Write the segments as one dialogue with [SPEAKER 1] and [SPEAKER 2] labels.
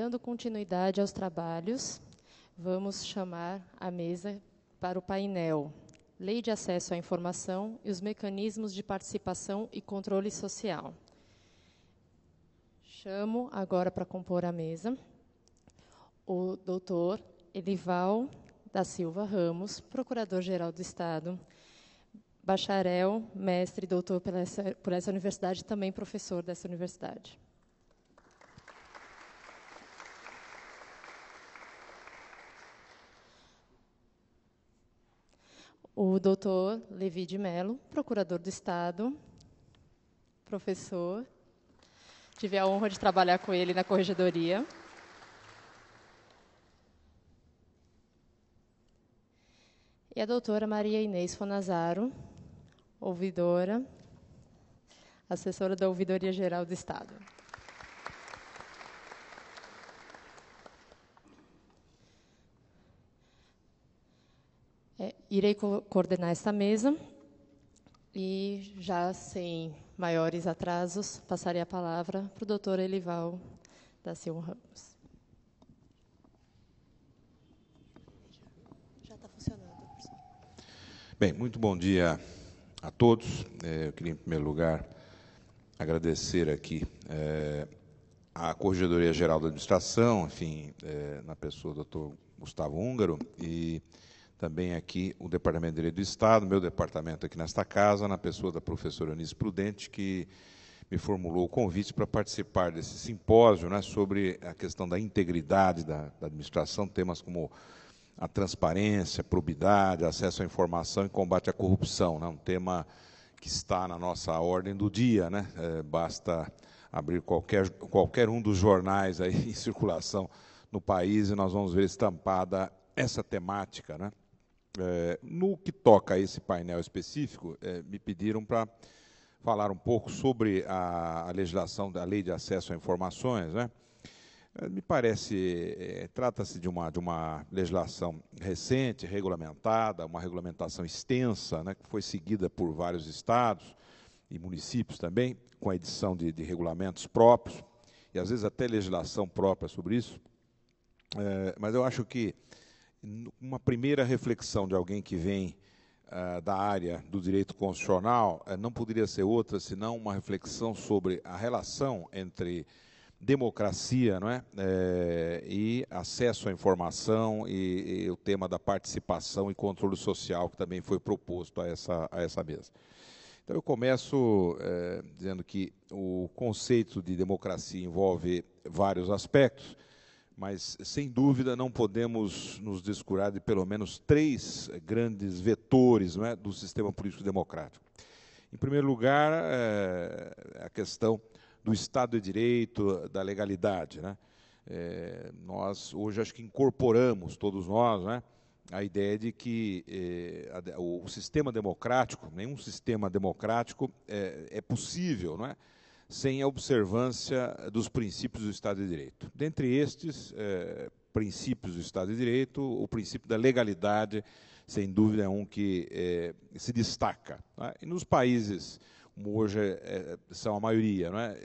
[SPEAKER 1] Dando continuidade aos trabalhos, vamos chamar a mesa para o painel Lei de Acesso à Informação e os Mecanismos de Participação e Controle Social. Chamo agora para compor a mesa o doutor Elival da Silva Ramos, Procurador-Geral do Estado, bacharel, mestre e doutor por essa, por essa universidade, também professor dessa universidade. o doutor Levi de Mello, procurador do Estado, professor. Tive a honra de trabalhar com ele na corregedoria. E a doutora Maria Inês Fonazaro, ouvidora, assessora da Ouvidoria Geral do Estado. É, irei co coordenar esta mesa e, já sem maiores atrasos, passarei a palavra para o doutor Elival da Silva Ramos.
[SPEAKER 2] Já está funcionando. Bem, muito bom dia a todos. É, eu queria, em primeiro lugar, agradecer aqui é, à Corregedoria Geral da Administração, enfim, é, na pessoa do doutor Gustavo Húngaro, e também aqui o Departamento de Direito do Estado, meu departamento aqui nesta casa, na pessoa da professora Anis Prudente, que me formulou o convite para participar desse simpósio né, sobre a questão da integridade da, da administração, temas como a transparência, probidade, acesso à informação e combate à corrupção. Né? Um tema que está na nossa ordem do dia. Né? É, basta abrir qualquer, qualquer um dos jornais aí em circulação no país e nós vamos ver estampada essa temática. Né? É, no que toca a esse painel específico, é, me pediram para falar um pouco sobre a, a, legislação da Lei de Acesso a Informações. Né? É, me parece, é, trata-se de uma, de uma legislação recente, regulamentada, uma regulamentação extensa, né, que foi seguida por vários estados e municípios também, com a edição de, de regulamentos próprios, e às vezes até legislação própria sobre isso. É, mas eu acho que uma primeira reflexão de alguém que vem uh, da área do direito constitucional uh, não poderia ser outra senão uma reflexão sobre a relação entre democracia não é? é e acesso à informação e, e, o tema da participação e controle social que também foi proposto a essa, a essa mesa. Então eu começo é, dizendo que o conceito de democracia envolve vários aspectos mas sem dúvida não podemos nos descurar de pelo menos três grandes vetores é, do sistema político-democrático. Em primeiro lugar, é, a questão do Estado de Direito, da legalidade. Né? É, nós hoje acho que incorporamos, todos nós, né, a ideia de que eh, a, o sistema democrático, nenhum sistema democrático é, possível, não é? sem a observância dos princípios do Estado de Direito. Dentre estes é, princípios do Estado de Direito, o princípio da legalidade, sem dúvida, é um que é, se destaca. Né? E nos países, como hoje é, são a maioria, né?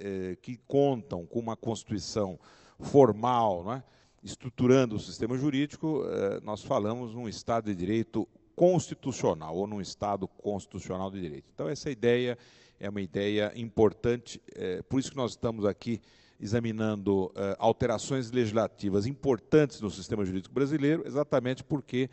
[SPEAKER 2] que contam com uma Constituição formal, né? estruturando o sistema jurídico, nós falamos num Estado de Direito constitucional, ou num Estado constitucional de Direito. Então, essa ideia é uma ideia importante, é, por isso que nós estamos aqui examinando é, alterações legislativas importantes no sistema jurídico brasileiro, exatamente porque,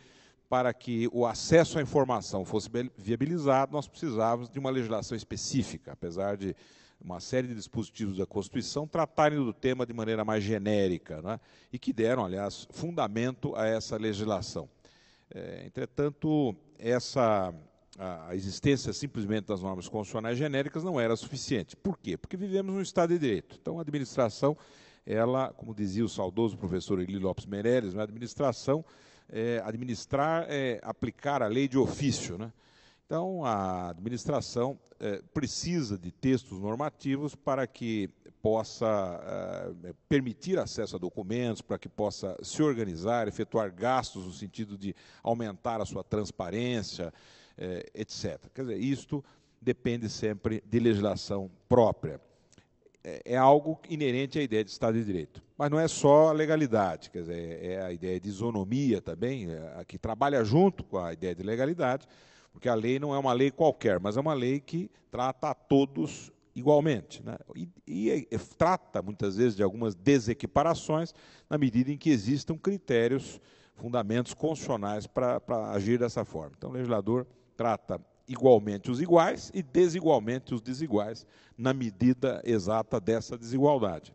[SPEAKER 2] para que o acesso à informação fosse viabilizado, nós precisávamos de uma legislação específica, apesar de uma série de dispositivos da Constituição tratarem do tema de maneira mais genérica, né, e que deram, aliás, fundamento a essa legislação. É, entretanto, essa a existência simplesmente das normas constitucionais genéricas não era suficiente. Por quê? Porque vivemos num Estado de Direito. Então, a administração, ela, como dizia o saudoso professor Eli Lopes Meirelles, né, a administração, é, administrar é aplicar a lei de ofício. Né? Então, a administração é, precisa de textos normativos para que possa é, permitir acesso a documentos, para que possa se organizar, efetuar gastos no sentido de aumentar a sua transparência, eh, etc. Quer dizer, isto depende sempre de legislação própria. É, é algo inerente à ideia de Estado de Direito. Mas não é só a legalidade, quer dizer, é, é a ideia de isonomia também, é, que trabalha junto com a ideia de legalidade, porque a lei não é uma lei qualquer, mas é uma lei que trata a todos igualmente. Né? E, e, e, trata, muitas vezes, de algumas desequiparações, na medida em que existam critérios, fundamentos constitucionais para agir dessa forma. Então, o legislador trata igualmente os iguais e desigualmente os desiguais, na medida exata dessa desigualdade.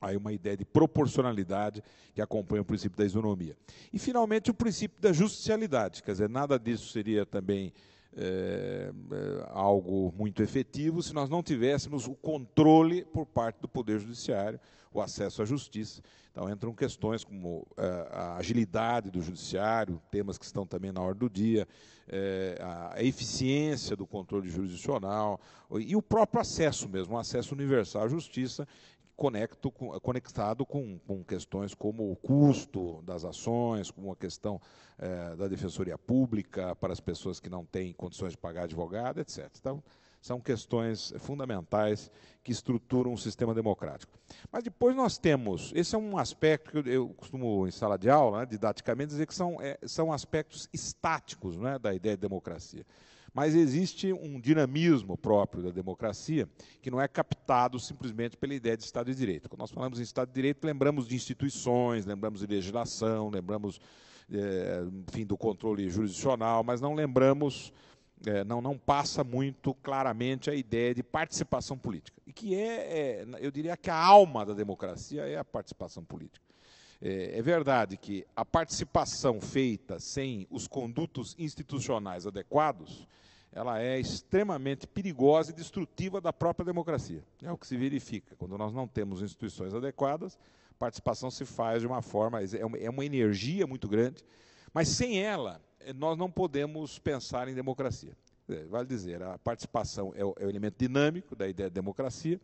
[SPEAKER 2] Aí uma ideia de proporcionalidade que acompanha o princípio da isonomia. E, finalmente, o princípio da justicialidade, quer dizer, nada disso seria também é, é, algo muito efetivo se nós não tivéssemos o controle por parte do Poder Judiciário o acesso à justiça. Então, entram questões como eh, a agilidade do judiciário, temas que estão também na ordem do dia, eh, a eficiência do controle jurisdicional e o próprio acesso mesmo, o acesso universal à justiça, conecto, conectado com, com, questões como o custo das ações, como a questão eh, da defensoria pública para as pessoas que não têm condições de pagar advogado, etc. Então, são questões fundamentais que estruturam o sistema democrático. Mas depois nós temos, esse é um aspecto que eu, costumo, em sala de aula, né, didaticamente, dizer que são, é, são aspectos estáticos né, da ideia de democracia. Mas existe um dinamismo próprio da democracia que não é captado simplesmente pela ideia de Estado de Direito. Quando nós falamos em Estado de Direito, lembramos de instituições, lembramos de legislação, lembramos é, enfim, do controle jurisdicional, mas não lembramos é, não, não passa muito claramente a ideia de participação política. E que é, é eu diria que a alma da democracia é a participação política. É, é verdade que a participação feita sem os condutos institucionais adequados, ela é extremamente perigosa e destrutiva da própria democracia. É o que se verifica. Quando nós não temos instituições adequadas, participação se faz de uma forma, é uma, é uma energia muito grande, mas sem ela, é, nós não podemos pensar em democracia. É, vale dizer, a participação é o, é o elemento dinâmico da ideia de democracia.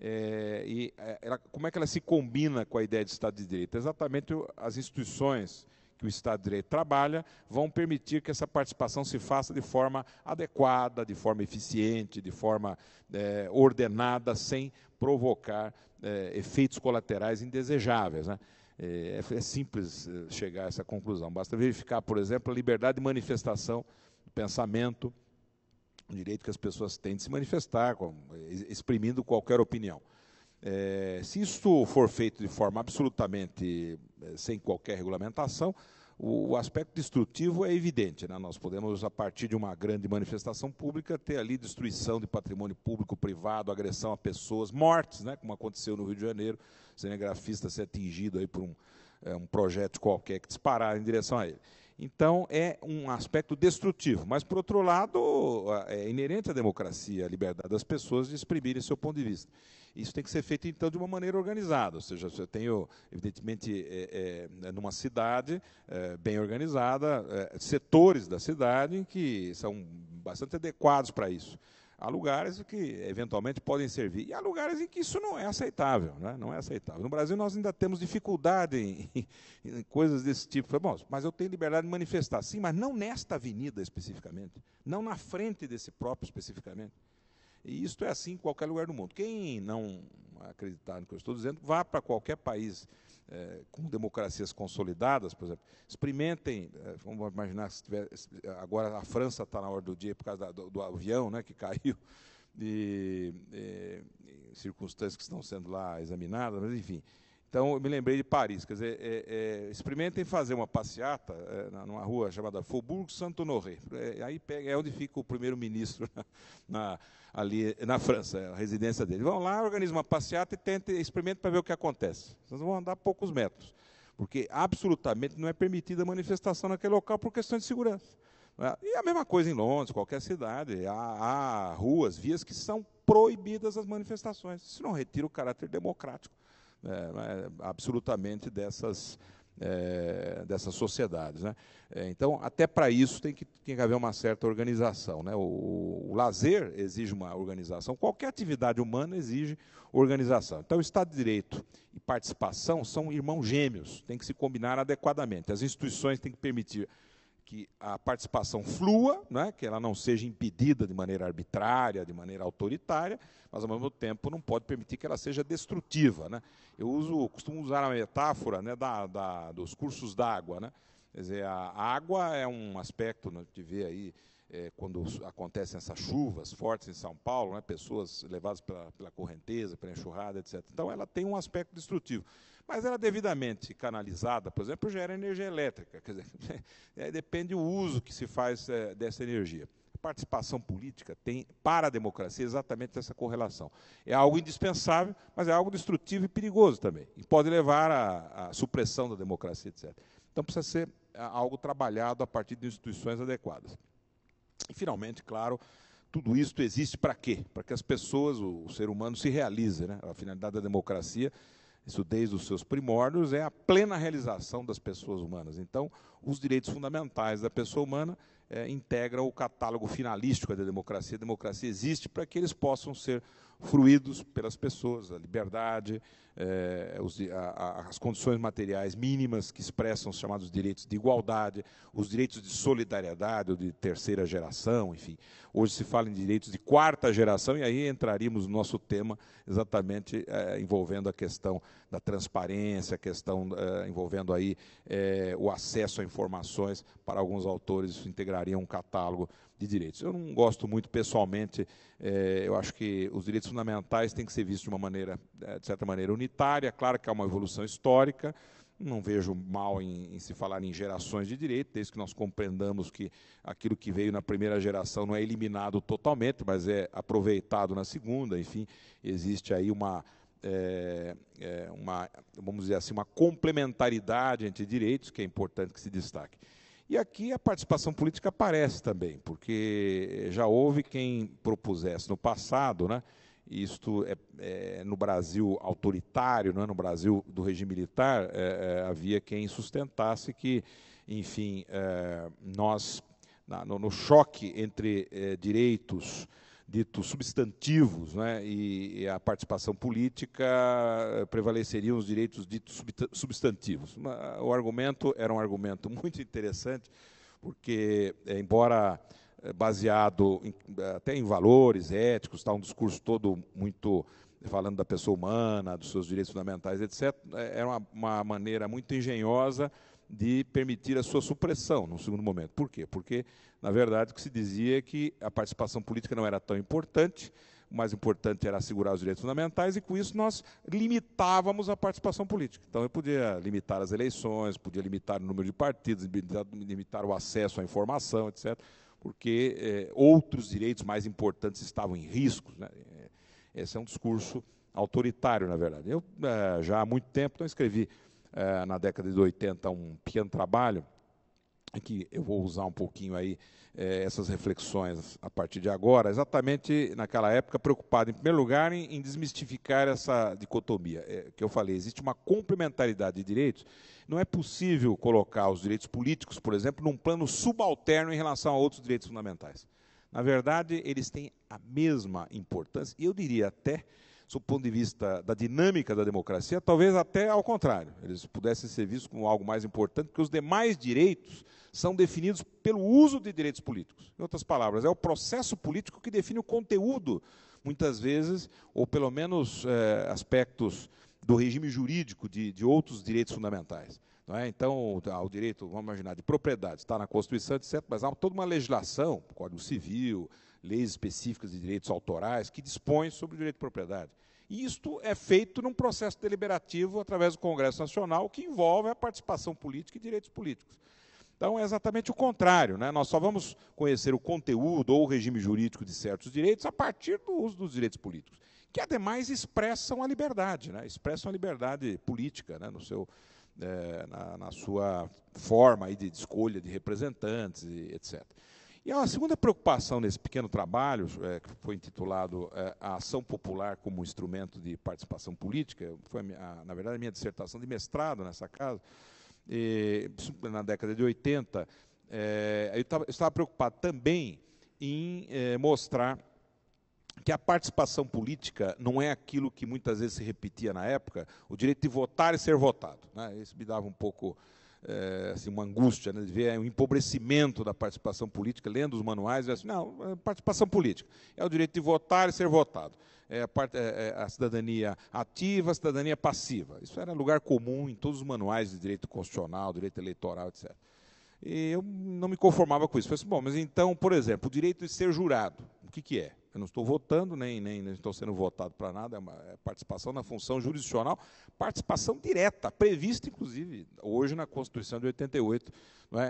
[SPEAKER 2] É, e é, ela, como é que ela se combina com a ideia de Estado de Direito? Exatamente as instituições que o Estado de Direito trabalha vão permitir que essa participação se faça de forma adequada, de forma eficiente, de forma é, ordenada, sem provocar é, efeitos colaterais indesejáveis. Né? É, é simples eh, chegar a essa conclusão. Basta verificar, por exemplo, a liberdade de manifestação do pensamento, o direito que as pessoas têm de se manifestar, eh, exprimindo qualquer opinião. É, se isso for feito de forma absolutamente eh, sem qualquer regulamentação, o, o aspecto destrutivo é evidente. Né? Nós podemos, a partir de uma grande manifestação pública, ter ali destruição de patrimônio público, privado, agressão a pessoas, mortes, né? como aconteceu no Rio de Janeiro, o cinegrafista ser atingido aí por um, é, um projeto qualquer que disparar em direção a ele. Então, é um aspecto destrutivo. Mas, por outro lado, é, é inerente à democracia a liberdade das pessoas de exprimirem seu ponto de vista. Isso tem que ser feito, então, de uma maneira organizada. Ou seja, eu tenho, evidentemente, é, é, é numa cidade é, bem organizada, é, setores da cidade que são bastante adequados para isso. Há lugares que eventualmente podem servir. E há lugares em que isso não é aceitável. Né? Não é aceitável. No Brasil, nós ainda temos dificuldade em, em coisas desse tipo. Bom, mas eu tenho liberdade de manifestar. Sim, mas não nesta avenida especificamente. Não na frente desse próprio especificamente. E isto é assim em qualquer lugar do mundo. Quem não acreditar no que eu estou dizendo, vá para qualquer país é, com democracias consolidadas, por exemplo. Experimentem, é, vamos imaginar se tiver, agora a França está na hora do dia por causa da, do, do, avião né, que caiu, e, e, circunstâncias que estão sendo lá examinadas, mas enfim. Então, eu me lembrei de Paris. Quer dizer, é, é, experimentem fazer uma passeata é, numa rua chamada Faubourg Saint-Honoré. É, aí pega, é onde fica o primeiro-ministro na, ali na França, a residência dele. Vão lá, organizem uma passeata e tentem, experimentem para ver o que acontece. Vocês vão andar poucos metros, porque absolutamente não é permitida a manifestação naquele local por questão de segurança. É? E a mesma coisa em Londres, qualquer cidade. Há, há ruas, vias que são proibidas as manifestações. Isso não retira o caráter democrático é, absolutamente dessas, é, dessas sociedades. Né? É, então, até para isso tem que, tem que haver uma certa organização. Né? O, o, o, lazer exige uma organização, qualquer atividade humana exige organização. Então, Estado de Direito e participação são irmãos gêmeos, tem que se combinar adequadamente. As instituições têm que permitir que a participação flua, né, que ela não seja impedida de maneira arbitrária, de maneira autoritária, mas ao mesmo tempo não pode permitir que ela seja destrutiva. Né? Eu uso, costumo usar a metáfora né, da, da dos cursos d'água. Né? Quer dizer, a água é um aspecto, né, de ver aí, é, quando acontecem essas chuvas fortes em São Paulo, né, pessoas levadas pela, pela correnteza, pela enxurrada, etc. Então, ela tem um aspecto destrutivo mas ela devidamente canalizada, por exemplo, gera energia elétrica. Quer dizer, é, depende do uso que se faz é, dessa energia. A participação política tem, para a democracia, exatamente essa correlação. É algo indispensável, mas é algo destrutivo e perigoso também. E pode levar à, à supressão da democracia, etc. Então, precisa ser é, algo trabalhado a partir de instituições adequadas. E, finalmente, claro, tudo isso existe para quê? Para que as pessoas, o, o ser humano, se realize. Né? A finalidade da democracia isso desde os seus primórdios, é a plena realização das pessoas humanas. Então, os direitos fundamentais da pessoa humana é, eh, integram o catálogo finalístico da democracia. A democracia existe para que eles possam ser fruídos pelas pessoas, a liberdade, eh, os, a, a, as condições materiais mínimas que expressam os chamados direitos de igualdade, os direitos de solidariedade ou de terceira geração, enfim. Hoje se fala em direitos de quarta geração e aí entraríamos no nosso tema exatamente eh, envolvendo a questão da transparência, a questão eh, envolvendo aí o acesso a informações. Para alguns autores isso integraria um catálogo de direitos. Eu não gosto muito pessoalmente, é, eu acho que os direitos fundamentais têm que ser vistos de uma maneira, é, de certa maneira, unitária. Claro que há uma evolução histórica, não vejo mal em, em, se falar em gerações de direito, desde que nós compreendamos que aquilo que veio na primeira geração não é eliminado totalmente, mas é aproveitado na segunda. Enfim, existe aí uma, é, é, uma vamos dizer assim, uma complementaridade entre direitos que é importante que se destaque. E aqui a participação política aparece também, porque já houve quem propusesse no passado, né? Isto é, é no Brasil autoritário, não é? no Brasil do regime militar, é, é havia quem sustentasse que, enfim, é, nós, na, no, no, choque entre é, direitos dito substantivos, né, e, a participação política eh, prevaleceriam os direitos ditos substantivos. O argumento era um argumento muito interessante, porque, eh, embora eh, baseado em, até em valores éticos, está um discurso todo muito falando da pessoa humana, dos seus direitos fundamentais, etc., era uma, uma maneira muito engenhosa de permitir a sua supressão, num segundo momento. Por quê? Porque, na verdade, o que se dizia é que a participação política não era tão importante, o mais importante era assegurar os direitos fundamentais, e com isso nós limitávamos a participação política. Então eu podia limitar as eleições, podia limitar o número de partidos, limitar o acesso à informação, etc., porque eh, outros direitos mais importantes estavam em risco. Né? Eh, esse é um discurso autoritário, na verdade. Eu, eh, já há muito tempo, não escrevi eh, na década de 80 um pequeno trabalho, que eu vou usar um pouquinho aí eh, essas reflexões a partir de agora, exatamente naquela época preocupado, em primeiro lugar, em, em desmistificar essa dicotomia é, que eu falei. Existe uma complementaridade de direitos. Não é possível colocar os direitos políticos, por exemplo, num plano subalterno em relação a outros direitos fundamentais. Na verdade, eles têm a mesma importância, e eu diria até sob o ponto de vista da dinâmica da democracia, talvez até ao contrário, eles pudessem ser vistos como algo mais importante, porque os demais direitos são definidos pelo uso de direitos políticos. Em outras palavras, é o processo político que define o conteúdo, muitas vezes, ou pelo menos é, aspectos do regime jurídico de, de outros direitos fundamentais. É? Então, o direito, vamos imaginar, de propriedade, está na Constituição, etc., mas há toda uma legislação, Código Civil, leis específicas de direitos autorais que dispõem sobre o direito de propriedade. E isto é feito num processo deliberativo através do Congresso Nacional, que envolve a participação política e direitos políticos. Então é exatamente o contrário. Né? Nós só vamos conhecer o conteúdo ou o regime jurídico de certos direitos a partir do uso dos direitos políticos, que ademais expressam a liberdade, né? expressam a liberdade política né? no seu, é, na, na, sua forma de, de escolha de representantes, etc. E a segunda preocupação nesse pequeno trabalho, é, que foi intitulado é, A Ação Popular como Instrumento de Participação Política, foi, a, na verdade, a minha dissertação de mestrado nessa casa, e, na década de 80, é, eu, estava preocupado também em é, mostrar que a participação política não é aquilo que muitas vezes se repetia na época, o direito de votar e ser votado. Né? Isso me dava um pouco é, assim, uma angústia, né, de ver é, um empobrecimento da participação política, lendo os manuais, e assim, não, é, participação política é o direito de votar e ser votado. É a, parte é, é a, cidadania ativa, a cidadania passiva. Isso era lugar comum em todos os manuais de direito constitucional, direito eleitoral, etc. E eu não me conformava com isso. Falei assim, bom, mas então, por exemplo, o direito de ser jurado, o que, que é? eu não estou votando, nem, nem, nem estou sendo votado para nada, é, uma, é participação na função jurisdicional, participação direta, prevista, inclusive, hoje na Constituição de 88, é?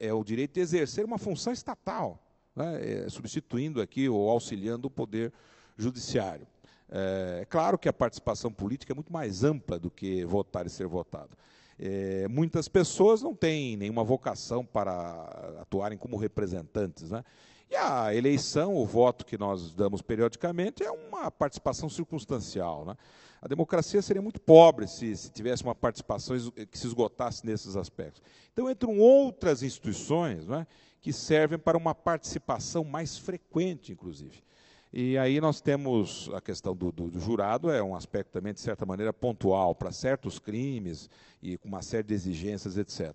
[SPEAKER 2] É, é, o direito de exercer uma função estatal, é? É, substituindo aqui ou auxiliando o poder judiciário. É, é, claro que a participação política é muito mais ampla do que votar e ser votado. É, muitas pessoas não têm nenhuma vocação para atuarem como representantes, né? E a eleição, o voto que nós damos periodicamente, é uma participação circunstancial. Né? A democracia seria muito pobre se, se tivesse uma participação eh, que se esgotasse nesses aspectos. Então, entram outras instituições né, que servem para uma participação mais frequente, inclusive. E aí nós temos a questão do, do, do, jurado, é um aspecto também, de certa maneira, pontual para certos crimes e com uma série de exigências, etc.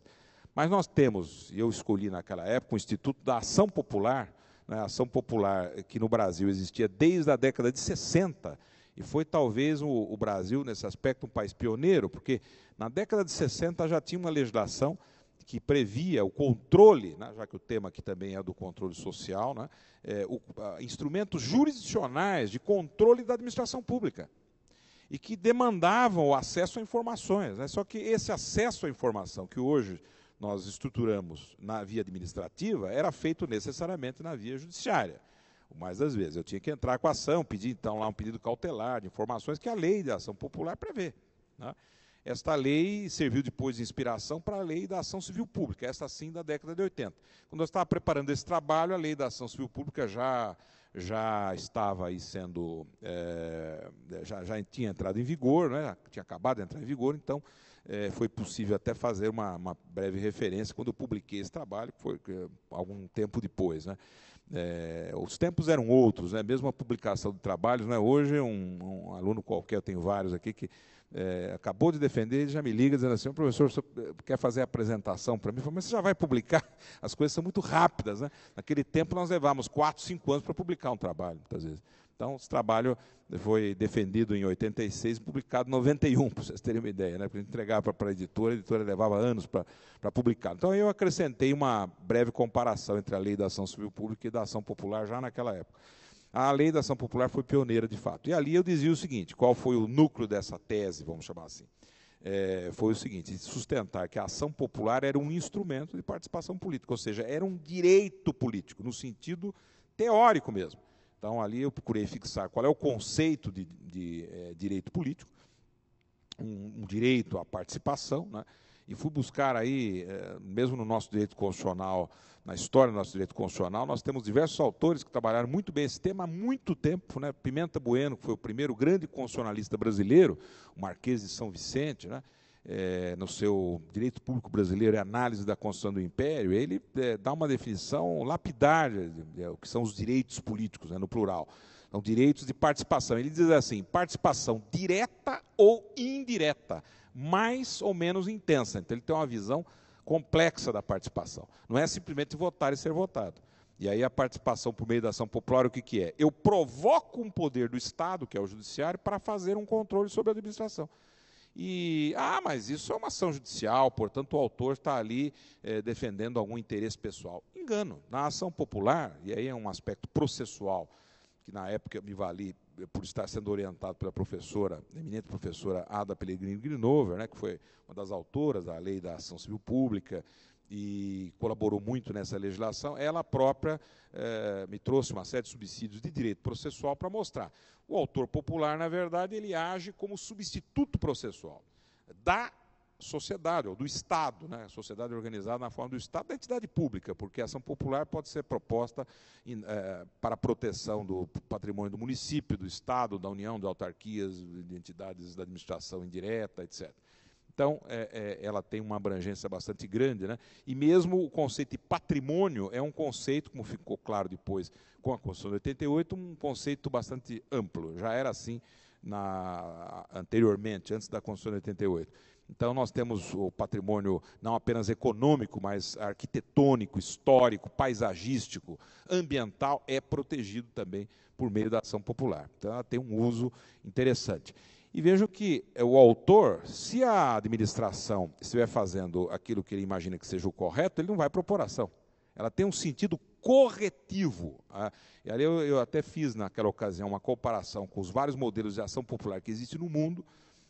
[SPEAKER 2] Mas nós temos, eu escolhi naquela época, o Instituto da Ação Popular, né, a ação popular que no Brasil existia desde a década de 60, e foi talvez o, o, Brasil, nesse aspecto, um país pioneiro, porque na década de 60 já tinha uma legislação que previa o controle, né, já que o tema aqui também é do controle social, né, é, o, a, instrumentos jurisdicionais de controle da administração pública e que demandavam o acesso a informações. Né, só que esse acesso à informação que hoje nós estruturamos na via administrativa era feito necessariamente na via judiciária. O mais das vezes, eu tinha que entrar com a ação, pedir então lá um pedido cautelar de informações que a lei da ação popular prevê. Né? Esta lei serviu depois de inspiração para a lei da ação civil pública, esta sim da década de 80. Quando eu estava preparando esse trabalho, a lei da ação civil pública já, já estava aí sendo. É, já, já tinha entrado em vigor, né? tinha acabado de entrar em vigor, então é, foi possível até fazer uma, uma, breve referência quando eu publiquei esse trabalho, que foi algum tempo depois. Né? É, os tempos eram outros, né? mesmo a publicação de trabalhos. Né? Hoje, um, um aluno qualquer, eu tenho vários aqui, que é, acabou de defender e já me liga dizendo assim: o professor quer fazer a apresentação para mim? Eu falo, mas você já vai publicar? As coisas são muito rápidas. Né? Naquele tempo, nós levávamos 4, 5 anos para publicar um trabalho, muitas vezes. Então, esse trabalho foi defendido em 86 e publicado em 91, para vocês terem uma ideia, né? gente entregava para a editora, a editora levava anos para, para publicar. Então, eu acrescentei uma breve comparação entre a lei da ação civil pública e da ação popular já naquela época. A lei da ação popular foi pioneira, de fato. E ali eu dizia o seguinte: qual foi o núcleo dessa tese, vamos chamar assim? É, foi o seguinte: sustentar que a ação popular era um instrumento de participação política, ou seja, era um direito político, no sentido teórico mesmo. Então, ali eu procurei fixar qual é o conceito de, de é, direito político, um, um, direito à participação, né? e fui buscar aí, é, mesmo no nosso direito constitucional, na história do nosso direito constitucional, nós temos diversos autores que trabalharam muito bem esse tema há muito tempo. Né? Pimenta Bueno, que foi o primeiro grande constitucionalista brasileiro, o Marquês de São Vicente, né? é, no seu direito público brasileiro e é análise da construção do império, ele é, dá uma definição lapidária de, é, o que são os direitos políticos, né, no plural. São direitos de participação. Ele diz assim: participação direta ou indireta, mais ou menos intensa. Então, ele tem uma visão complexa da participação. Não é simplesmente votar e ser votado. E aí a participação por meio da ação popular, o que, que é? Eu provoco um poder do Estado, que é o judiciário, para fazer um controle sobre a administração. E, ah, mas isso é uma ação judicial, portanto o autor está ali eh, defendendo algum interesse pessoal. Engano. Na ação popular, e aí é um aspecto processual, que na época me vali eh, por estar sendo orientado pela professora, eminente professora Ada Pellegrini Grinover, né, que foi uma das autoras da lei da ação civil pública, e colaborou muito nessa legislação, ela própria eh, me trouxe uma série de subsídios de direito processual para mostrar. O autor popular, na verdade, ele age como substituto processual da sociedade, ou do Estado, né? sociedade organizada na forma do Estado, da entidade pública, porque a ação popular pode ser proposta in, eh, para proteção do patrimônio do município, do Estado, da União, de autarquias, de entidades da administração indireta, etc. Então, é, é, ela tem uma abrangência bastante grande, né? E mesmo o conceito de patrimônio é um conceito, como ficou claro depois com a Constituição de 88, um conceito bastante amplo. Já era assim na, anteriormente, antes da Constituição de 88. Então, nós temos o patrimônio não apenas econômico, mas arquitetônico, histórico, paisagístico, ambiental, é protegido também por meio da ação popular. Então, ela tem um uso interessante. E vejo que é, o autor, se a administração estiver fazendo aquilo que ele imagina que seja o correto, ele não vai propor ação. Ela tem um sentido corretivo. Tá? e ali eu, eu, até fiz naquela ocasião uma comparação com os vários modelos de ação popular que existem no mundo,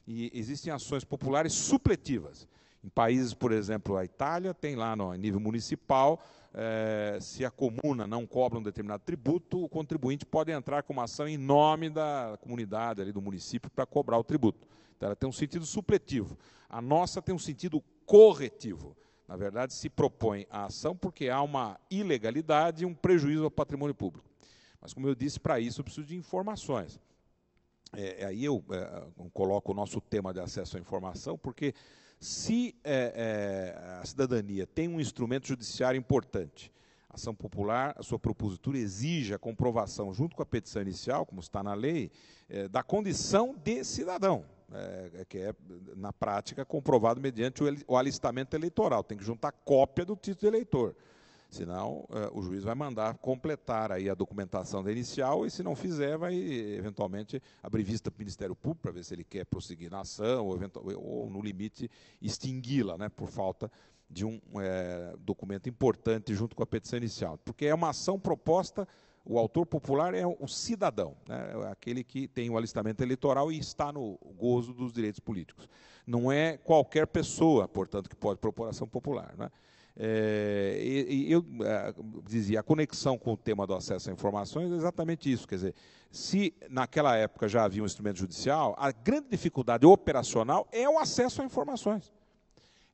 [SPEAKER 2] e existem ações populares supletivas. Em países, por exemplo, a Itália, tem lá no nível municipal, é, se a comuna não cobra um determinado tributo, o contribuinte pode entrar com uma ação em nome da comunidade, ali do município, para cobrar o tributo. Então, ela tem um sentido supletivo. A nossa tem um sentido corretivo. Na verdade, se propõe a ação porque há uma ilegalidade e um prejuízo ao patrimônio público. Mas, como eu disse, para isso eu preciso de informações. É, aí eu é, coloco o nosso tema de acesso à informação, porque se é, é, a cidadania tem um instrumento judiciário importante, ação popular, a sua propositura exige a comprovação, junto com a petição inicial, como está na lei, é, da condição de cidadão, é, é que é, na prática, comprovado mediante o, alistamento eleitoral. Tem que juntar cópia do título de eleitor. Senão, eh, o juiz vai mandar completar aí a documentação da inicial e, se não fizer, vai eventualmente abrir vista para o Ministério Público para ver se ele quer prosseguir na ação ou, ou no limite, extingui-la né, por falta de um é, documento importante junto com a petição inicial. Porque é uma ação proposta, o autor popular é o cidadão, né, é aquele que tem o alistamento eleitoral e está no gozo dos direitos políticos. Não é qualquer pessoa, portanto, que pode propor ação popular. Né? É, e, eu é, dizia, a conexão com o tema do acesso a informações é exatamente isso. Quer dizer, se naquela época já havia um instrumento judicial, a grande dificuldade operacional é o acesso a informações.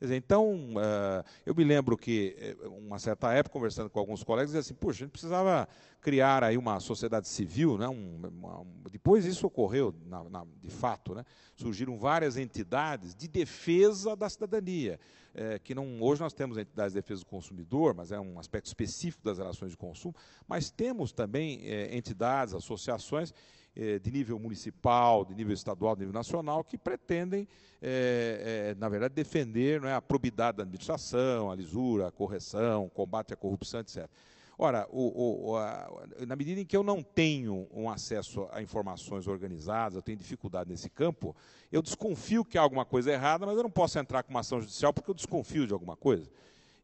[SPEAKER 2] Dizer, então, uh, eu me lembro que, eh, uma certa época, conversando com alguns colegas, dizia assim, puxa, a gente precisava criar aí uma sociedade civil, né? Um, uma, um, depois isso ocorreu, na, na, de fato, né? surgiram várias entidades de defesa da cidadania, é, que não, hoje nós temos entidades de defesa do consumidor, mas é um aspecto específico das relações de consumo, mas temos também é, entidades, associações eh, de nível municipal, de nível estadual, de nível nacional, que pretendem, é, é, na verdade, defender é, a probidade da administração, a lisura, a correção, o combate à corrupção, etc. Ora, o, o, a, na medida em que eu não tenho um acesso a informações organizadas, eu tenho dificuldade nesse campo, eu desconfio que há alguma coisa errada, mas eu não posso entrar com uma ação judicial porque eu desconfio de alguma coisa.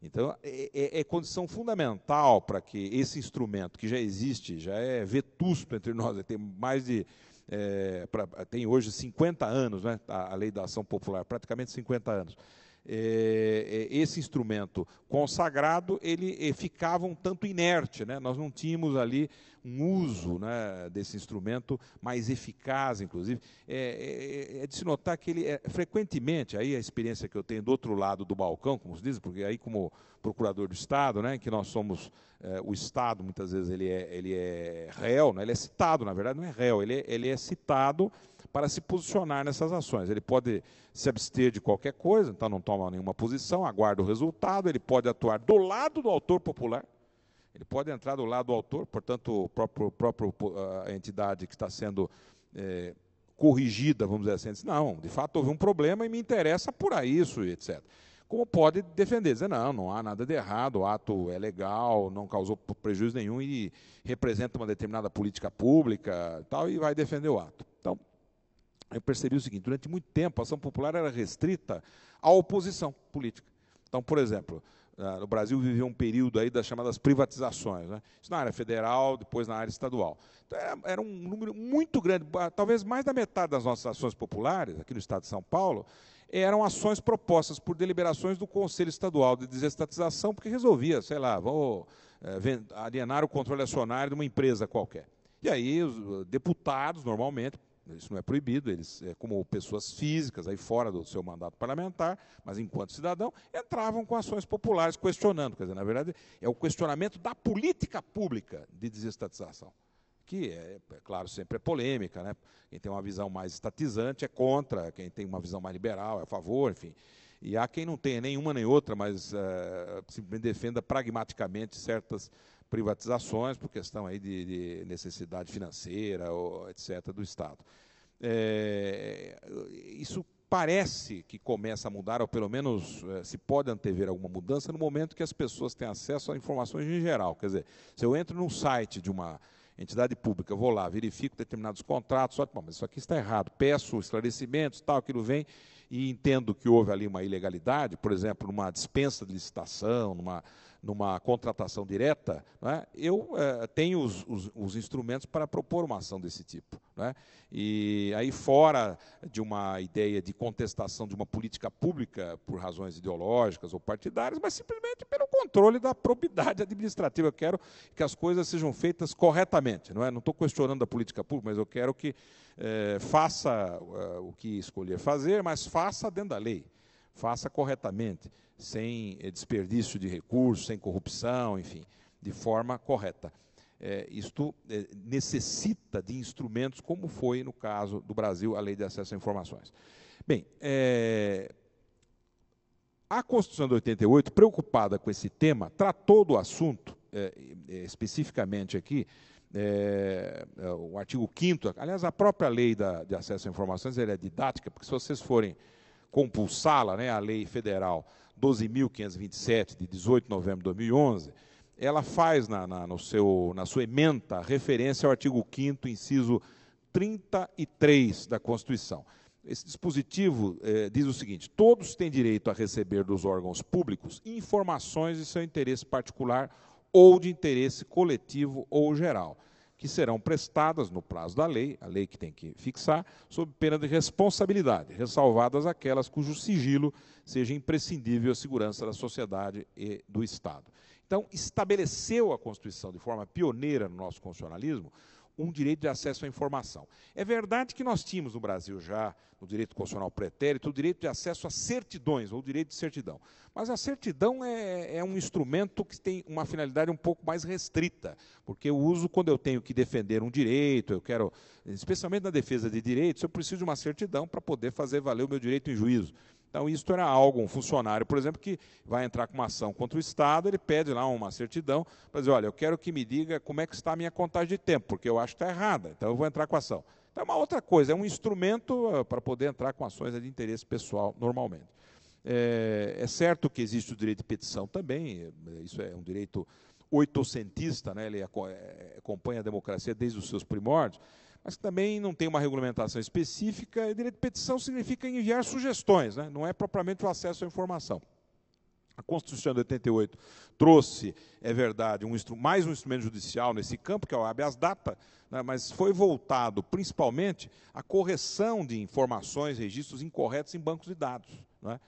[SPEAKER 2] Então, é, é, é, condição fundamental para que esse instrumento, que já existe, já é vetusto entre nós, né? tem mais de. É, pra, tem hoje 50 anos, né, a, a lei da ação popular, praticamente 50 anos é, é, esse instrumento consagrado, ele ficava um tanto inerte. Né? Nós não tínhamos ali um uso né, desse instrumento mais eficaz, inclusive. É, é, é, de se notar que ele é, frequentemente, aí a experiência que eu tenho do outro lado do balcão, como se diz, porque aí como procurador do Estado, né, que nós somos é, o Estado, muitas vezes ele é, ele é réu, né, ele é citado, na verdade, não é réu, ele é, ele é citado para se posicionar nessas ações. Ele pode se abster de qualquer coisa, então não toma nenhuma posição, aguarda o resultado, ele pode atuar do lado do autor popular, ele pode entrar do lado do autor, portanto, a próprio, próprio a entidade que está sendo é, corrigida, vamos dizer assim, diz, não, de fato houve um problema e me interessa apurar isso, etc. Como pode defender, dizer, não, não há nada de errado, o ato é legal, não causou prejuízo nenhum e representa uma determinada política pública tal, e vai defender o ato. Então, eu percebi o seguinte, durante muito tempo a ação popular era restrita à oposição política. Então, por exemplo, ah, no Brasil viveu um período aí das chamadas privatizações, né? isso na área federal, depois na área estadual. Então, era, era, um número muito grande, talvez mais da metade das nossas ações populares, aqui no estado de São Paulo, eram ações propostas por deliberações do Conselho Estadual de Desestatização, porque resolvia, sei lá, vou eh, alienar o controle acionário de uma empresa qualquer. E aí, os eh, deputados, normalmente, isso não é proibido, eles, é, como pessoas físicas, aí fora do seu mandato parlamentar, mas enquanto cidadão, entravam com ações populares questionando. Quer dizer, na verdade, é o questionamento da política pública de desestatização. Que, é, é claro, sempre é polêmica. Né? Quem tem uma visão mais estatizante é contra, quem tem uma visão mais liberal é a favor, enfim. E há quem não tenha nenhuma nem outra, mas eh, simplesmente defenda pragmaticamente certas privatizações por questão aí de, de necessidade financeira, ou etc., do Estado. É, isso parece que começa a mudar, ou pelo menos é, se pode antever alguma mudança, no momento que as pessoas têm acesso a informações em geral. Quer dizer, se eu entro num site de uma entidade pública, vou lá, verifico determinados contratos, olha, mas isso aqui está errado, peço esclarecimentos, tal, aquilo vem, e entendo que houve ali uma ilegalidade, por exemplo, numa dispensa de licitação, numa numa contratação direta, é, eu eh, tenho os, os, os, instrumentos para propor uma ação desse tipo. É. E aí, fora de uma ideia de contestação de uma política pública por razões ideológicas ou partidárias, mas simplesmente pelo controle da probidade administrativa. Eu quero que as coisas sejam feitas corretamente. Não é? Não estou questionando a política pública, mas eu quero que eh, faça eh, o que escolher fazer, mas faça dentro da lei faça corretamente sem eh, desperdício de recursos, sem corrupção, enfim, de forma correta. É, isto é, necessita de instrumentos, como foi no caso do Brasil a Lei de Acesso a Informações. Bem, é, a Constituição de 88, preocupada com esse tema, tratou do assunto é, é, especificamente aqui. É, o artigo 5 aliás, a própria lei da, de acesso a informações é didática, porque se vocês forem compulsá-la, né, a lei federal 12.527, de 18 de novembro de 2011, ela faz na, na, no seu, na sua emenda referência ao artigo 5 inciso 33 da Constituição. Esse dispositivo eh, diz o seguinte: todos têm direito a receber dos órgãos públicos informações de seu interesse particular ou de interesse coletivo ou geral que serão prestadas no prazo da lei, a lei que tem que fixar, sob pena de responsabilidade, ressalvadas aquelas cujo sigilo seja imprescindível à segurança da sociedade e do Estado. Então, estabeleceu a Constituição de forma pioneira no nosso constitucionalismo um direito de acesso à informação. É verdade que nós tínhamos no Brasil já, no direito constitucional pretérito, o direito de acesso a certidões, ou direito de certidão. Mas a certidão é, é, um instrumento que tem uma finalidade um pouco mais restrita, porque eu uso quando eu tenho que defender um direito, eu quero, especialmente na defesa de direitos, eu preciso de uma certidão para poder fazer valer o meu direito em juízo. Então, isto era algo, um funcionário, por exemplo, que vai entrar com uma ação contra o Estado, ele pede lá uma certidão para dizer, olha, eu quero que me diga como é que está a minha contagem de tempo, porque eu acho que está errada, então eu vou entrar com a ação. Então, é uma outra coisa, é um instrumento ah, para poder entrar com ações de interesse pessoal, normalmente. É, é certo que existe o direito de petição também, é, isso é um direito oitocentista, né, ele é, acompanha a democracia desde os seus primórdios, mas que também não tem uma regulamentação específica. E direito de petição significa enviar sugestões, né? não é propriamente o acesso à informação. A Constituição de 88 trouxe, é verdade, um mais um instrumento judicial nesse campo, que é o habeas data, né, mas foi voltado principalmente à correção de informações, registros incorretos em bancos de dados. Né?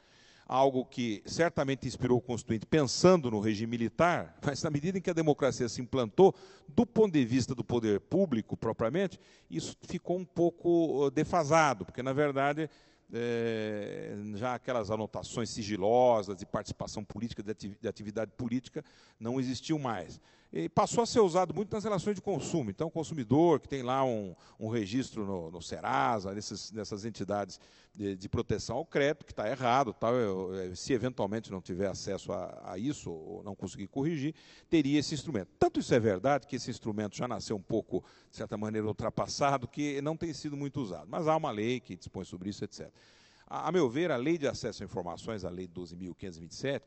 [SPEAKER 2] algo que certamente inspirou o Constituinte pensando no regime militar, mas na medida em que a democracia se implantou, do ponto de vista do poder público propriamente, isso ficou um pouco uh, defasado, porque na verdade é, já aquelas anotações sigilosas de participação política, de atividade política, não existiam mais e passou a ser usado muito nas relações de consumo. Então, o consumidor que tem lá um, um registro no, no Serasa, nesses, nessas entidades de, de, proteção ao crédito, que está errado, tal, eu, se eventualmente não tiver acesso a, a, isso ou não conseguir corrigir, teria esse instrumento. Tanto isso é verdade que esse instrumento já nasceu um pouco, de certa maneira, ultrapassado, que não tem sido muito usado. Mas há uma lei que dispõe sobre isso, etc. A, a meu ver, a lei de acesso a informações, a lei 12.527,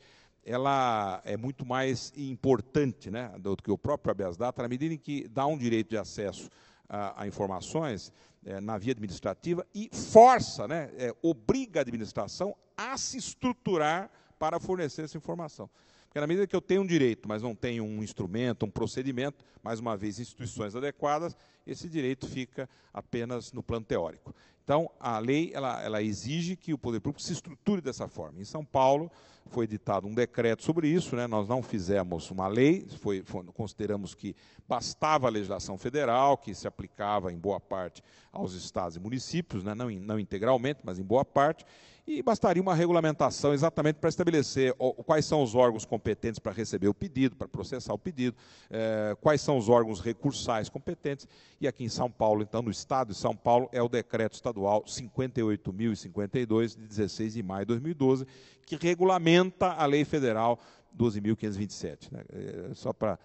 [SPEAKER 2] ela é muito mais importante né, do que o próprio habeas data, na medida em que dá um direito de acesso a, a informações é, na via administrativa e força, né, é, obriga a administração a se estruturar para fornecer essa informação. Porque na medida que eu tenho um direito, mas não tenho um instrumento, um procedimento, mais uma vez, instituições adequadas, esse direito fica apenas no plano teórico. Então, a lei ela, ela exige que o poder público se estruture dessa forma. Em São Paulo foi editado um decreto sobre isso, né? nós não fizemos uma lei, foi, foi, consideramos que bastava a legislação federal, que se aplicava em boa parte aos estados e municípios, né? não, não integralmente, mas em boa parte, e bastaria uma regulamentação exatamente para estabelecer quais são os órgãos competentes para receber o pedido, para processar o pedido, eh, quais são os órgãos recursais competentes. E aqui em São Paulo, então, no Estado de São Paulo, é o Decreto Estadual 58.052, de 16 de maio de 2012, que regulamenta a Lei Federal 12.527. Né? Eh, só para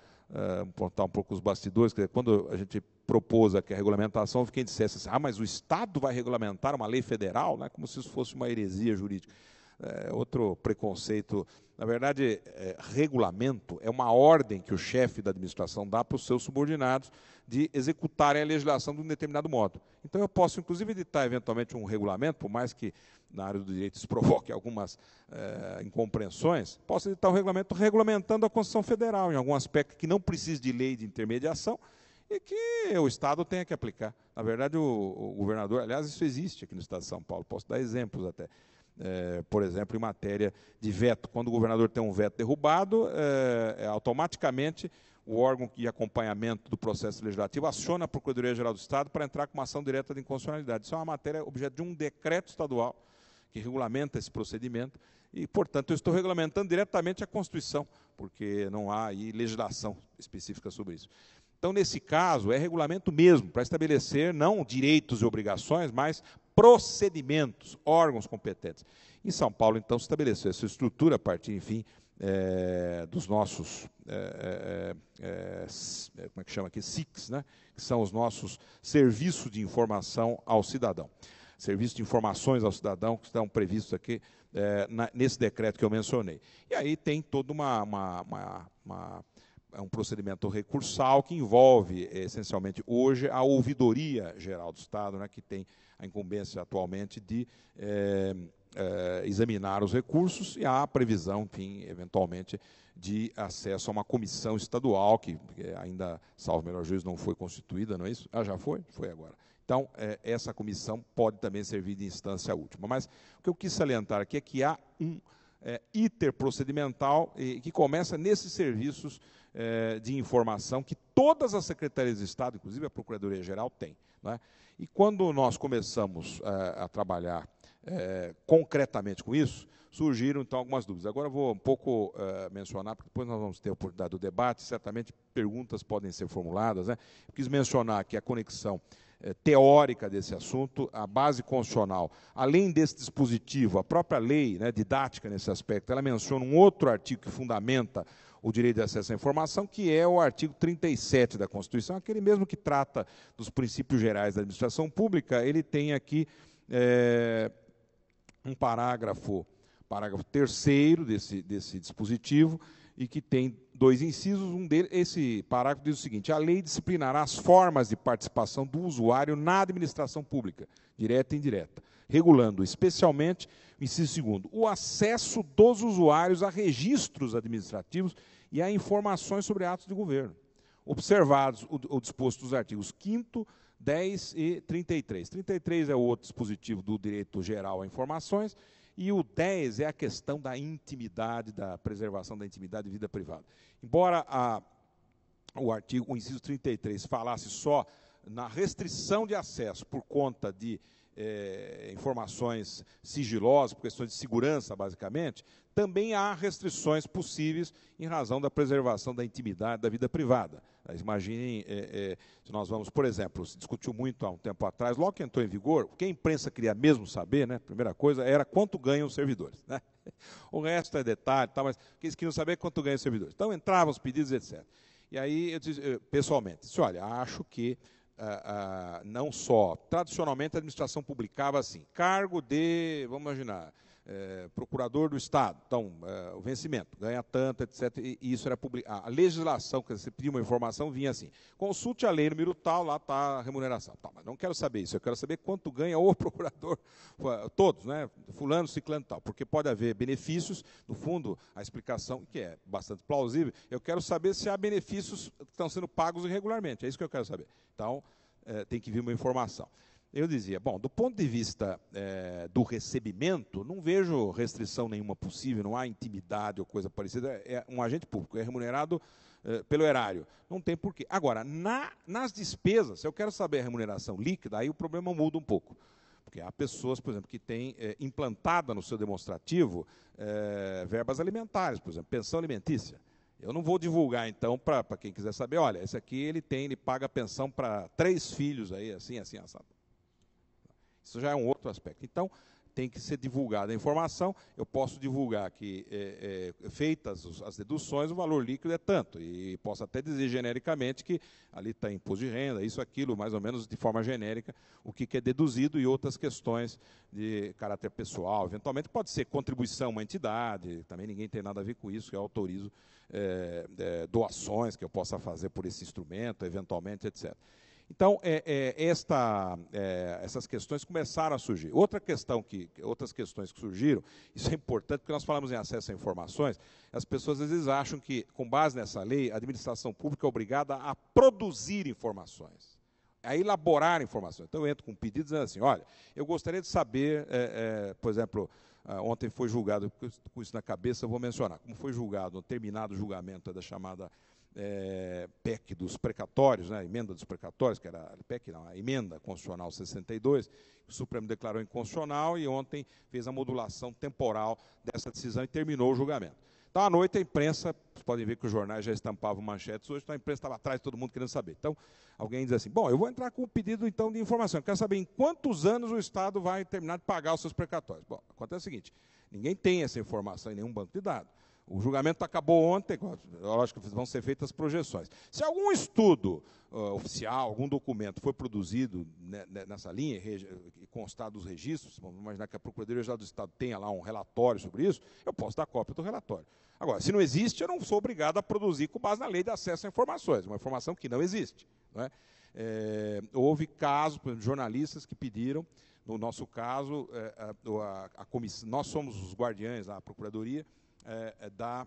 [SPEAKER 2] apontar eh, um pouco os bastidores, quando a gente propôs aqui a regulamentação, houve quem dissesse assim, ah, mas o Estado vai regulamentar uma lei federal, né, como se isso fosse uma heresia jurídica. É, outro preconceito. Na verdade, é, regulamento é uma ordem que o chefe da administração dá para os seus subordinados de executarem a legislação de um determinado modo. Então, eu posso, inclusive, editar eventualmente um regulamento, por mais que na área do direito isso provoque algumas é, incompreensões, posso editar um regulamento regulamentando a Constituição Federal em algum aspecto que não precise de lei de intermediação, e que o Estado tenha que aplicar. Na verdade, o, o governador, aliás, isso existe aqui no Estado de São Paulo, posso dar exemplos até. É, por exemplo, em matéria de veto. Quando o governador tem um veto derrubado, é, é, automaticamente o órgão de acompanhamento do processo legislativo aciona a Procuradoria-Geral do Estado para entrar com uma ação direta de inconstitucionalidade. Isso é uma matéria objeto de um decreto estadual que regulamenta esse procedimento e, portanto, eu estou regulamentando diretamente a Constituição, porque não há aí legislação específica sobre isso. Então, nesse caso, é regulamento mesmo, para estabelecer não direitos e obrigações, mas procedimentos, órgãos competentes. Em São Paulo, então, se estabeleceu essa estrutura a partir, enfim, é, dos nossos, é, é, como é que chama aqui, SICs, né? que são os nossos serviços de informação ao cidadão. Serviços de informações ao cidadão que estão previstos aqui na, nesse decreto que eu mencionei. E aí tem toda uma, uma, uma, uma é um procedimento recursal que envolve, eh, essencialmente, hoje, a Ouvidoria Geral do Estado, né, que tem a incumbência atualmente de é, examinar os recursos e há previsão, enfim, eventualmente, de acesso a uma comissão estadual, que ainda, salvo melhor juízo, não foi constituída, não é isso? Ah, já foi? Foi agora. Então, essa comissão pode também servir de instância última. Mas o que eu quis salientar aqui é que há um é, iter procedimental e, que começa nesses serviços eh, de informação que todas as secretarias de Estado, inclusive a Procuradoria-Geral, tem. Né? E quando nós começamos eh, a trabalhar eh, concretamente com isso, surgiram então algumas dúvidas. Agora vou um pouco mencionar, porque depois nós vamos ter a oportunidade do debate, certamente perguntas podem ser formuladas. Né? Eu quis mencionar que a conexão teórica desse assunto, a base constitucional. Além desse dispositivo, a própria lei né, didática nesse aspecto, ela menciona um outro artigo que fundamenta o direito de acesso à informação, que é o artigo 37 da Constituição, aquele mesmo que trata dos princípios gerais da administração pública, ele tem aqui é, um parágrafo, parágrafo terceiro desse, desse dispositivo, e que tem dois incisos. Um deles, esse parágrafo diz o seguinte: a lei disciplinará as formas de participação do usuário na administração pública, direta e indireta, regulando especialmente, inciso segundo, o acesso dos usuários a registros administrativos e a informações sobre atos de governo, observados o, o disposto dos artigos 5 10 e 33. 33 é o outro dispositivo do direito geral a informações, e o 10 é a questão da intimidade, da preservação da intimidade e vida privada. Embora a, o artigo, o inciso 33, falasse só na restrição de acesso por conta de é, informações sigilosas, por questões de segurança, basicamente, também há restrições possíveis em razão da preservação da intimidade da vida privada. Imaginem, é, é, se nós vamos, por exemplo, se discutiu muito há um tempo atrás, logo que entrou em vigor, o que a imprensa queria mesmo saber, né, primeira coisa, era quanto ganham os servidores. Né? O resto é detalhe, tá, mas eles queriam saber é quanto ganham os servidores. Então entravam os pedidos, etc. E aí eu disse, eh, pessoalmente, disse, olha, acho que ah, ah, não só. Tradicionalmente, a administração publicava assim: cargo de, vamos imaginar, é, procurador do Estado, então, é, o vencimento, ganha tanto, etc. E, e isso era publicado. A legislação, que você pedia uma informação, vinha assim: consulte a lei número tal, lá está a remuneração. Tá, mas não quero saber isso, eu quero saber quanto ganha o procurador, todos, né? Fulano, ciclano e tal, porque pode haver benefícios, no fundo, a explicação, que é bastante plausível, eu quero saber se há benefícios que estão sendo pagos irregularmente, é isso que eu quero saber. Então, é, tem que vir uma informação. Eu dizia, bom, do ponto de vista é, do recebimento, não vejo restrição nenhuma possível, não há intimidade ou coisa parecida. É, é um agente público, é remunerado é, pelo erário. Não tem porquê. Agora, na, nas despesas, se eu quero saber a remuneração líquida, aí o problema muda um pouco. Porque há pessoas, por exemplo, que têm é, implantada no seu demonstrativo é, verbas alimentares, por exemplo, pensão alimentícia. Eu não vou divulgar, então, para quem quiser saber, olha, esse aqui ele tem, ele paga pensão para três filhos aí, assim, assim, assado. Isso já é um outro aspecto. Então, tem que ser divulgada a informação. Eu posso divulgar que, é, é, feitas as deduções, o valor líquido é tanto. E posso até dizer genericamente que ali está imposto de renda, isso, aquilo, mais ou menos de forma genérica, o que, é deduzido e outras questões de caráter pessoal. Eventualmente pode ser contribuição a uma entidade, também ninguém tem nada a ver com isso, eu autorizo é, é doações que eu possa fazer por esse instrumento, eventualmente, etc. Então, é, é, esta, é, essas questões começaram a surgir. Outra questão que, outras questões que surgiram, isso é importante porque nós falamos em acesso a informações, as pessoas às vezes acham que, com base nessa lei, a administração pública é obrigada a produzir informações, a elaborar informações. Então, eu entro com um pedido dizendo assim, olha, eu gostaria de saber, é, é, por exemplo, ah, ontem foi julgado, com isso na cabeça, eu vou mencionar, como foi julgado, um terminado julgamento da chamada é, PEC dos precatórios, né, a emenda dos precatórios, que era a PEC, não, a emenda constitucional 62, o Supremo declarou inconstitucional e ontem fez a modulação temporal dessa decisão e terminou o julgamento. Então, à noite, a imprensa, vocês podem ver que os jornais já estampavam manchetes hoje, então a imprensa estava atrás, todo mundo querendo saber. Então, alguém diz assim, bom, eu vou entrar com um pedido, então, de informação. Eu quero saber em quantos anos o Estado vai terminar de pagar os seus precatórios. Bom, acontece o seguinte, ninguém tem essa informação em nenhum banco de dados. O julgamento acabou ontem, lógico que vão ser feitas projeções. Se algum estudo uh, oficial, algum documento foi produzido nessa linha e constar dos registros, vamos imaginar que a Procuradoria-Geral do Estado tenha lá um relatório sobre isso, eu posso dar cópia do relatório. Agora, se não existe, eu não sou obrigado a produzir com base na lei de acesso a informações, uma informação que não existe. Não é? É, houve casos, por exemplo, jornalistas que pediram, no nosso caso, é, a, a, a, nós somos os guardiães da Procuradoria, é, da,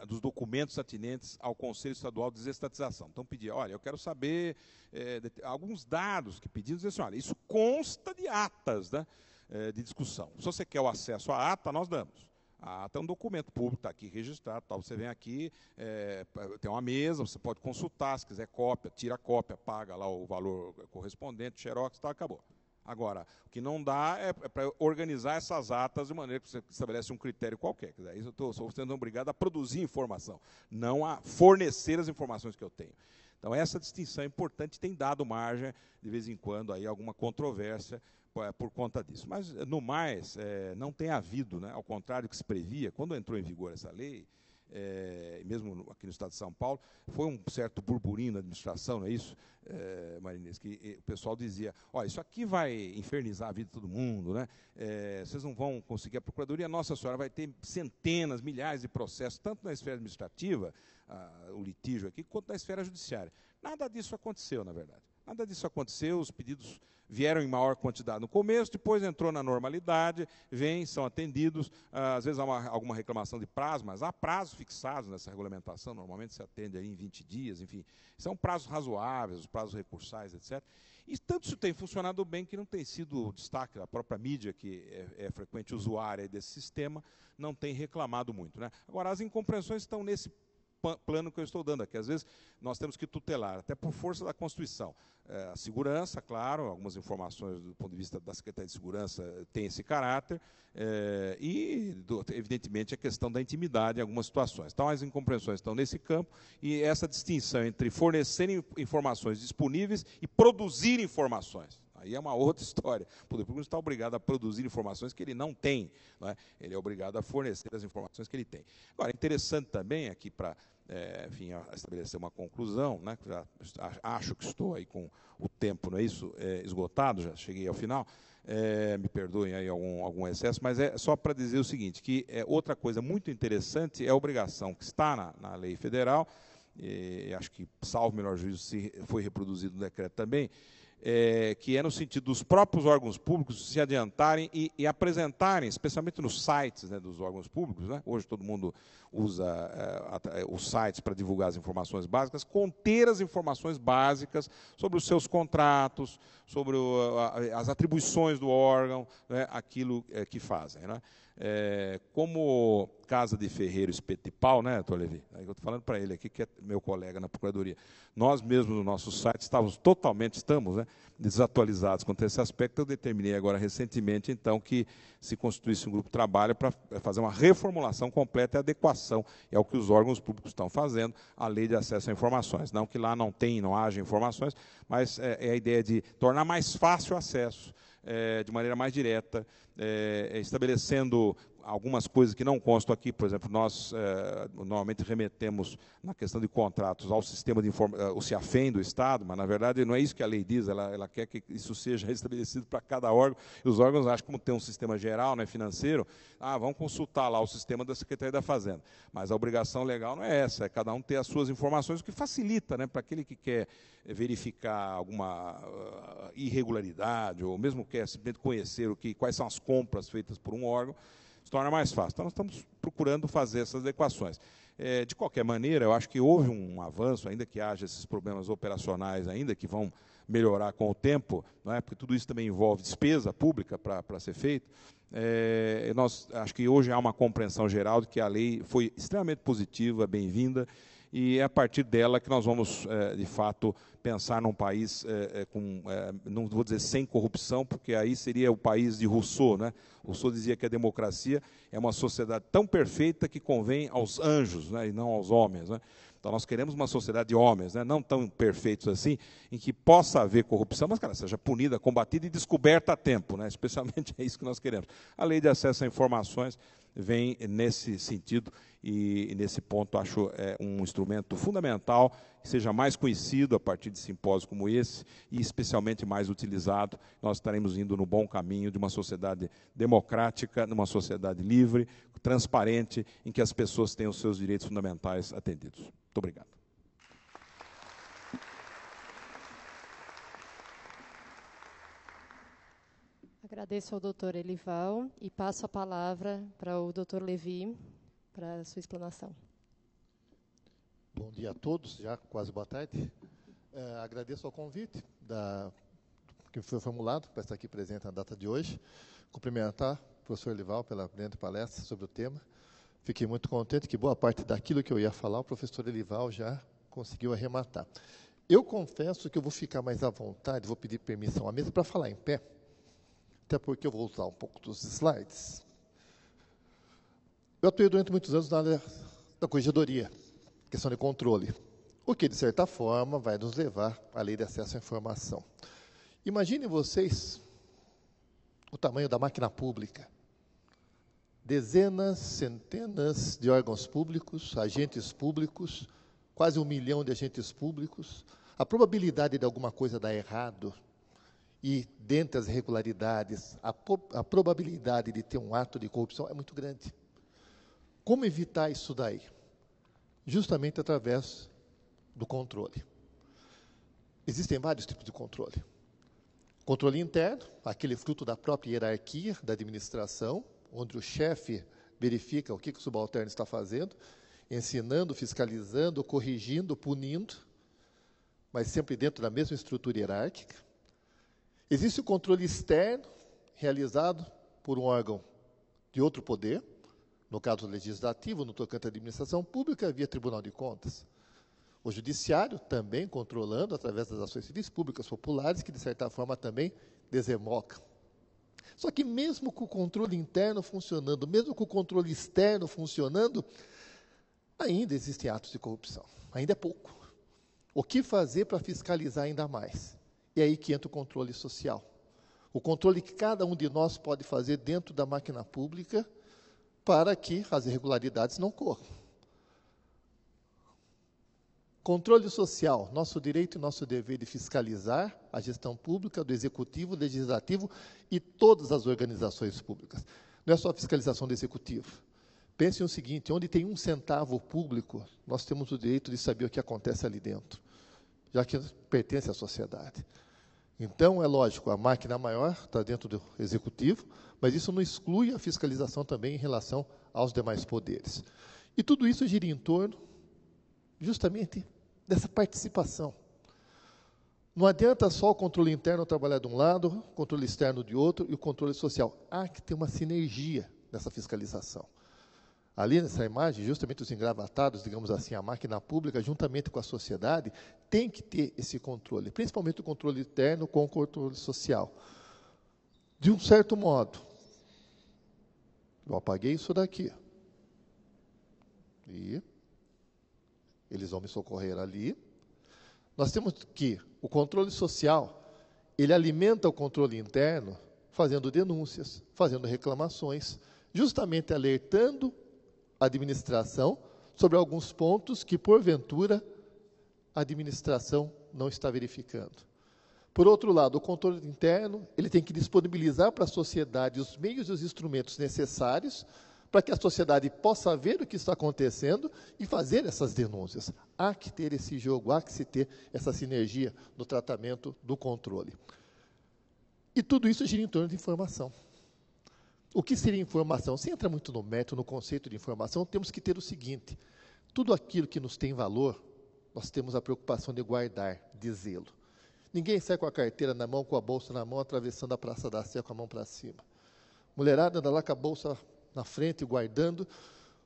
[SPEAKER 2] é, dos documentos atinentes ao Conselho Estadual de Desestatização. Então pedia, olha, eu quero saber é, de, alguns dados que pediam, dizer assim, olha, isso consta de atas né, eh, de discussão. Se você quer o acesso à ata, nós damos. A ata é um documento público, está aqui registrado, tal. Tá, você vem aqui, é, tem uma mesa, você pode consultar, se quiser cópia, tira a cópia, paga lá o valor correspondente, xerox, tal, acabou. Agora, o que não dá é, é para organizar essas atas de maneira que você estabelece um critério qualquer. Quer dizer, isso eu estou sendo obrigado a produzir informação, não a fornecer as informações que eu tenho. Então, essa distinção é importante, tem dado margem, de vez em quando, aí, alguma controvérsia por conta disso. Mas, no mais, é, não tem havido, né, ao contrário do que se previa, quando entrou em vigor essa lei, é, mesmo aqui no estado de São Paulo, foi um certo burburinho na administração, não é isso, é, Marinês? Que o pessoal dizia, olha, isso aqui vai infernizar a vida de todo mundo, né? É, vocês não vão conseguir a Procuradoria, nossa senhora, vai ter centenas, milhares de processos, tanto na esfera administrativa, a, o litígio aqui, quanto na esfera judiciária. Nada disso aconteceu, na verdade. Nada disso aconteceu, os pedidos vieram em maior quantidade no começo, depois entrou na normalidade, vêm, são atendidos, ah, às vezes há uma, alguma reclamação de prazo, mas há prazos fixados nessa regulamentação, normalmente se atende aí em 20 dias, enfim, são prazos razoáveis, os prazos recursais, etc. E tanto isso tem funcionado bem que não tem sido o destaque da própria mídia, que é, é frequente usuária desse sistema, não tem reclamado muito. Né? Agora, as incompreensões estão nesse plano que eu estou dando aqui. Às vezes nós temos que tutelar, até por força da Constituição. É, a segurança, claro, algumas informações do ponto de vista da Secretaria de Segurança eh, tem esse caráter, é, e, do, evidentemente, a questão da intimidade em algumas situações. Então, as incompreensões estão nesse campo, e essa distinção entre fornecer informações disponíveis e produzir informações. Aí é uma outra história. O poder público está obrigado a produzir informações que ele não tem. Não é? Ele é obrigado a fornecer as informações que ele tem. Agora, interessante também aqui para é, enfim, estabelecer uma conclusão, né, já acho que estou aí com o tempo, não é isso? É, esgotado, já cheguei ao final. É, me perdoem aí algum, algum excesso, mas é só para dizer o seguinte: que é, outra coisa muito interessante é a obrigação que está na, na lei federal, e acho que, salvo melhor juízo, se foi reproduzido no decreto também, é, que é no sentido dos próprios órgãos públicos se adiantarem e, e apresentarem, especialmente nos sites né, dos órgãos públicos, né? hoje todo mundo usa é, é os sites para divulgar as informações básicas, conter as informações básicas sobre os seus contratos, sobre o, a, as atribuições do órgão, né, aquilo é, que fazem. Né? É, como Casa de Ferreiro Espeto de Pau, né, doutor Levi? Aí eu estou falando para ele aqui, que é meu colega na Procuradoria. Nós mesmos, no nosso site, estávamos totalmente, estamos, né, desatualizados quanto a esse aspecto. Eu determinei agora, recentemente, então, que se constituísse um grupo de trabalho para fazer uma reformulação completa e adequação. É o que os órgãos públicos estão fazendo, a lei de acesso a informações. Não que lá não tem, não haja informações, mas é, é a ideia de tornar mais fácil o acesso é, de maneira mais direta, é, estabelecendo algumas coisas que não constam aqui, por exemplo, nós é, normalmente remetemos na questão de contratos ao sistema de informação, eh, o CIAFEM do Estado, mas na verdade não é isso que a lei diz, ela, ela quer que isso seja restabelecido para cada órgão, e os órgãos acham que como tem um sistema geral, né, financeiro, ah, vamos consultar lá o sistema da Secretaria da Fazenda. Mas a obrigação legal não é essa, é cada um ter as suas informações, o que facilita né, para aquele que quer verificar alguma ah, irregularidade, ou mesmo quer simplesmente conhecer o que, quais são as compras feitas por um órgão, se torna mais fácil. Então, nós estamos procurando fazer essas equações. É, de qualquer maneira, eu acho que houve um avanço, ainda que haja esses problemas operacionais ainda, que vão melhorar com o tempo, não é? porque tudo isso também envolve despesa pública para ser feito. É, nós, acho que hoje há uma compreensão geral de que a lei foi extremamente positiva, bem-vinda, e é a partir dela que nós vamos, é, de fato, pensar num país é, é, com, é, não vou dizer sem corrupção, porque aí seria o país de Rousseau. Né? Rousseau dizia que a democracia é uma sociedade tão perfeita que convém aos anjos né, e não aos homens. Né? Então nós queremos uma sociedade de homens, né, não tão perfeitos assim, em que possa haver corrupção, mas cara, seja punida, combatida e descoberta a tempo. Né? Especialmente é isso que nós queremos. A lei de acesso a informações vem nesse sentido e nesse ponto acho é um instrumento fundamental seja mais conhecido a partir de simpósios como esse e especialmente mais utilizado. Nós estaremos indo no bom caminho de uma sociedade democrática, numa sociedade livre, transparente, em que as pessoas tenham os seus direitos fundamentais atendidos. Muito obrigado.
[SPEAKER 1] Agradeço ao doutor Elival e passo a palavra para o doutor Levi para a sua explanação.
[SPEAKER 3] Bom dia a todos, já quase boa tarde. É, agradeço o convite da, que foi formulado para estar aqui presente na data de hoje. Cumprimentar o professor Lival pela brilhante palestra sobre o tema. Fiquei muito contente que boa parte daquilo que eu ia falar, o professor Elival já conseguiu arrematar. Eu confesso que eu vou ficar mais à vontade, vou pedir permissão à mesa para falar em pé, até porque eu vou usar um pouco dos slides. Eu atuei durante muitos anos na área da corregedoria, questão de controle. O que, de certa forma, vai nos levar à lei de acesso à informação. Imagine vocês o tamanho da máquina pública. Dezenas, centenas de órgãos públicos, agentes públicos, quase um milhão de agentes públicos. A probabilidade de alguma coisa dar errado e, dentre as irregularidades, a, a probabilidade de ter um ato de corrupção é muito grande. Como evitar isso daí? justamente através do controle. Existem vários tipos de controle. Controle interno, aquele fruto da própria hierarquia da administração, onde o chefe verifica o que, o subalterno está fazendo, ensinando, fiscalizando, corrigindo, punindo, mas sempre dentro da mesma estrutura hierárquica. Existe o controle externo, realizado por um órgão de outro poder, no caso legislativo, no tocante à administração pública, havia Tribunal de Contas. O Judiciário também controlando através das ações civis públicas populares, que de certa forma também desembocam. Só que, mesmo com o controle interno funcionando, mesmo com o controle externo funcionando, ainda existem atos de corrupção. Ainda é pouco. O que fazer para fiscalizar ainda mais? E aí que entra o controle social. O controle que cada um de nós pode fazer dentro da máquina pública para que as irregularidades não corram. Controle social, nosso direito e nosso dever de fiscalizar a gestão pública do executivo, legislativo e todas as organizações públicas. Não é só a fiscalização do executivo. Pensem o seguinte: onde tem um centavo público, nós temos o direito de saber o que acontece ali dentro, já que pertence à sociedade. Então, é lógico, a máquina maior está dentro do executivo, mas isso não exclui a fiscalização também em relação aos demais poderes. E tudo isso gira em torno justamente dessa participação. Não adianta só o controle interno trabalhar de um lado, o controle externo de outro e o controle social. Há que ter uma sinergia nessa fiscalização. Ali nessa imagem, justamente os engravatados, digamos assim, a máquina pública, juntamente com a sociedade, tem que ter esse controle, principalmente o controle interno com o controle social. De um certo modo, eu apaguei isso daqui. E eles vão me socorrer ali. Nós temos que o controle social, ele alimenta o controle interno, fazendo denúncias, fazendo reclamações, justamente alertando administração sobre alguns pontos que, porventura, a administração não está verificando. Por outro lado, o controle interno ele tem que disponibilizar para a sociedade os meios e os instrumentos necessários para que a sociedade possa ver o que está acontecendo e fazer essas denúncias. Há que ter esse jogo, há que se ter essa sinergia no tratamento do controle. E tudo isso gira em torno de informação. O que seria informação? Se entra muito no método, no conceito de informação, temos que ter o seguinte: tudo aquilo que nos tem valor, nós temos a preocupação de guardar, de zelo. Ninguém sai com a carteira na mão, com a bolsa na mão, atravessando a Praça da Sé com a mão para cima. Mulherada anda lá com a bolsa na frente, guardando.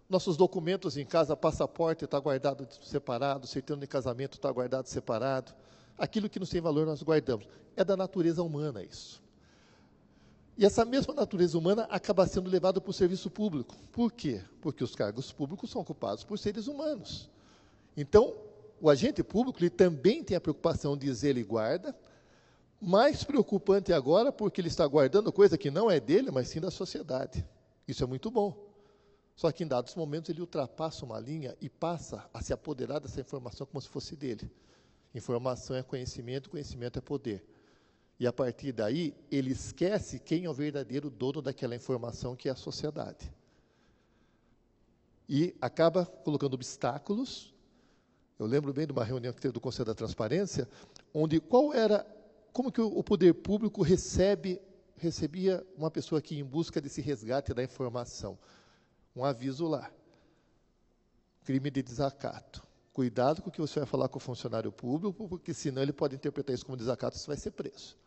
[SPEAKER 3] Nossos documentos em casa, passaporte está guardado separado, certidão de casamento está guardado separado. Aquilo que nos tem valor, nós guardamos. É da natureza humana isso. E essa mesma natureza humana acaba sendo levada para o serviço público. Por quê? Porque os cargos públicos são ocupados por seres humanos. Então, o agente público ele também tem a preocupação de zelo guarda, mais preocupante agora porque ele está guardando coisa que não é dele, mas sim da sociedade. Isso é muito bom. Só que em dados momentos ele ultrapassa uma linha e passa a se apoderar dessa informação como se fosse dele. Informação é conhecimento, conhecimento é poder. E a partir daí, ele esquece quem é o verdadeiro dono daquela informação, que é a sociedade. E acaba colocando obstáculos. Eu lembro bem de uma reunião que teve do Conselho da Transparência, onde qual era, como que o poder público recebe recebia uma pessoa que em busca desse resgate da informação, um aviso lá, crime de desacato. Cuidado com o que você vai falar com o funcionário público, porque senão ele pode interpretar isso como desacato, e você vai ser preso.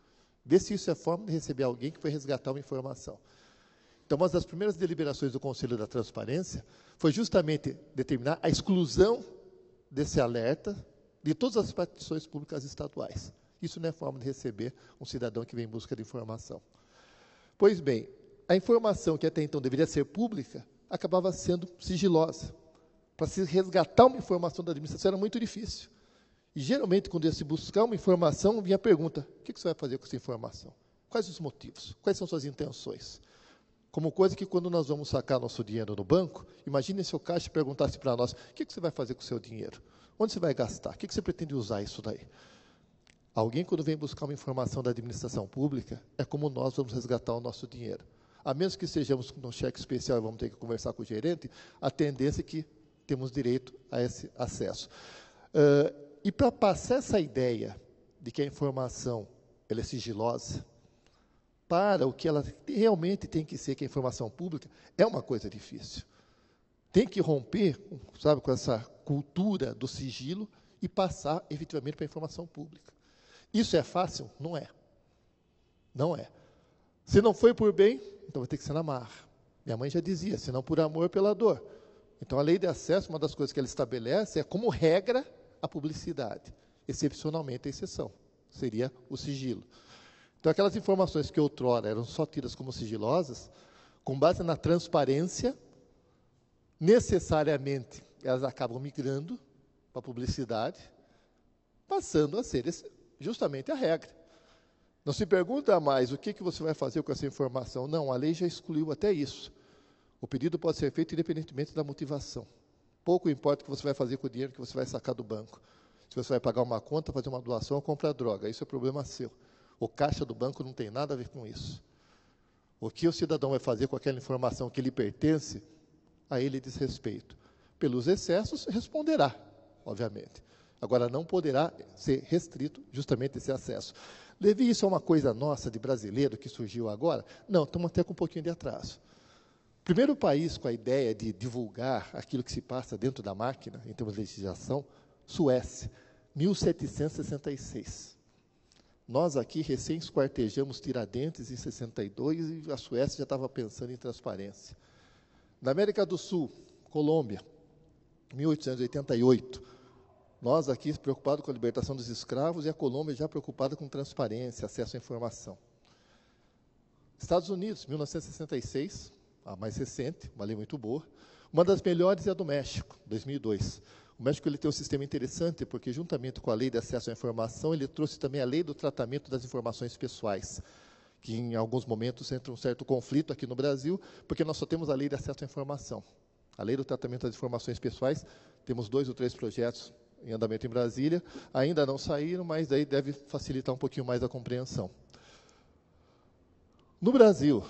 [SPEAKER 3] Vê se isso é forma de receber alguém que foi resgatar uma informação. Então, uma das primeiras deliberações do Conselho da Transparência foi justamente determinar a exclusão desse alerta de todas as partições públicas estaduais. Isso não é forma de receber um cidadão que vem em busca de informação. Pois bem, a informação que até então deveria ser pública acabava sendo sigilosa. Para se resgatar uma informação da administração era muito difícil. E geralmente, quando ia se buscar uma informação, vinha a pergunta: o que você vai fazer com essa informação? Quais os motivos? Quais são suas intenções? Como coisa que, quando nós vamos sacar nosso dinheiro no banco, imagine se o caixa perguntasse para nós: o que você vai fazer com o seu dinheiro? Onde você vai gastar? O que você pretende usar isso daí? Alguém, quando vem buscar uma informação da administração pública, é como nós vamos resgatar o nosso dinheiro. A menos que sejamos com um cheque especial e vamos ter que conversar com o gerente, a tendência é que temos direito a esse acesso. Uh, e para passar essa ideia de que a informação ela é sigilosa, para o que ela realmente tem que ser, que é a informação pública, é uma coisa difícil. Tem que romper, sabe, com essa cultura do sigilo e passar efetivamente para a informação pública. Isso é fácil? Não é. Não é. Se não foi por bem, então vai ter que ser na marra. Minha mãe já dizia, se não por amor, pela dor. Então a lei de acesso, uma das coisas que ela estabelece é como regra a publicidade, excepcionalmente a exceção, seria o sigilo. Então, aquelas informações que outrora eram só tidas como sigilosas, com base na transparência, necessariamente elas acabam migrando para a publicidade, passando a ser justamente a regra. Não se pergunta mais o que, que você vai fazer com essa informação. Não, a lei já excluiu até isso. O pedido pode ser feito independentemente da motivação. Pouco importa o que você vai fazer com o dinheiro que você vai sacar do banco. Se você vai pagar uma conta, fazer uma doação ou comprar droga, isso é problema seu. O caixa do banco não tem nada a ver com isso. O que o cidadão vai fazer com aquela informação que lhe pertence, a ele diz respeito. Pelos excessos, responderá, obviamente. Agora, não poderá ser restrito justamente esse acesso. Levi, isso é uma coisa nossa de brasileiro que surgiu agora? Não, estamos até com um pouquinho de atraso primeiro país com a ideia de divulgar aquilo que se passa dentro da máquina, em termos de legislação, Suécia, 1766. Nós aqui recém esquartejamos Tiradentes em 62 e a Suécia já estava pensando em transparência. Na América do Sul, Colômbia, 1888. Nós aqui preocupados com a libertação dos escravos e a Colômbia já preocupada com transparência, acesso à informação. Estados Unidos, 1966, a ah, mais recente, uma lei muito boa. Uma das melhores é a do México, 2002. O México ele tem um sistema interessante, porque, juntamente com a lei de acesso à informação, ele trouxe também a lei do tratamento das informações pessoais, que em alguns momentos entra um certo conflito aqui no Brasil, porque nós só temos a lei de acesso à informação. A lei do tratamento das informações pessoais, temos dois ou três projetos em andamento em Brasília, ainda não saíram, mas aí deve facilitar um pouquinho mais a compreensão. No Brasil,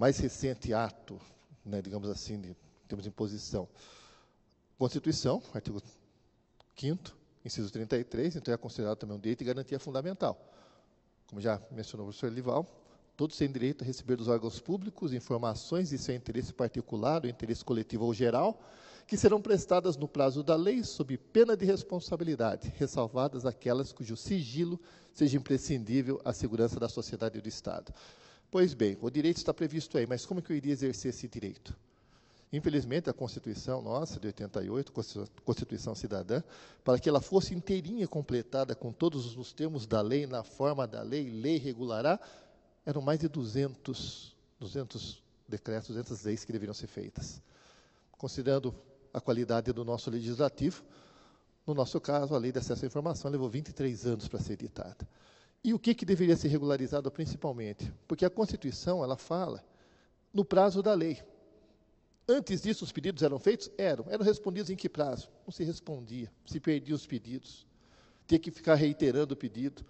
[SPEAKER 3] mais recente ato, né, digamos assim, de, em termos de imposição. Constituição, artigo 5 inciso 33, então é considerado também um direito e garantia fundamental. Como já mencionou o professor Lival, todos têm direito a receber dos órgãos públicos informações de seu interesse particular, ou interesse coletivo ou geral, que serão prestadas no prazo da lei, sob pena de responsabilidade, ressalvadas aquelas cujo sigilo seja imprescindível à segurança da sociedade e do Estado. Pois bem, o direito está previsto aí, mas como que eu iria exercer esse direito? Infelizmente, a Constituição nossa, de 88, Constituição Cidadã, para que ela fosse inteirinha completada com todos os termos da lei, na forma da lei, lei regulará, eram mais de 200, 200 decretos, 200 leis que deveriam ser feitas. Considerando a qualidade do nosso legislativo, no nosso caso, a Lei de Acesso à Informação levou 23 anos para ser editada. E o que, que deveria ser regularizado principalmente? Porque a Constituição, ela fala no prazo da lei. Antes disso, os pedidos eram feitos? Eram. Eram respondidos em que prazo? Não se respondia. Se perdia os pedidos. Tinha que ficar reiterando o pedido.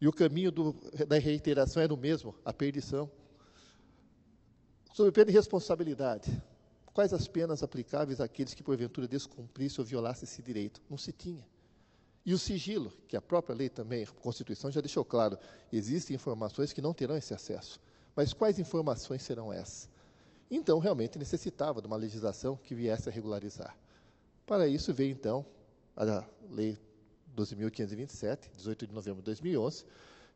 [SPEAKER 3] E o caminho do, da reiteração era é o mesmo, a perdição. Sobre pena de responsabilidade, quais as penas aplicáveis àqueles que, porventura, descumprissem ou violassem esse direito? Não se tinha. E o sigilo, que a própria lei também, a Constituição já deixou claro, existem informações que não terão esse acesso. Mas quais informações serão essas? Então, realmente necessitava de uma legislação que viesse a regularizar. Para isso veio então a Lei 12.527, 18 de novembro de 2011,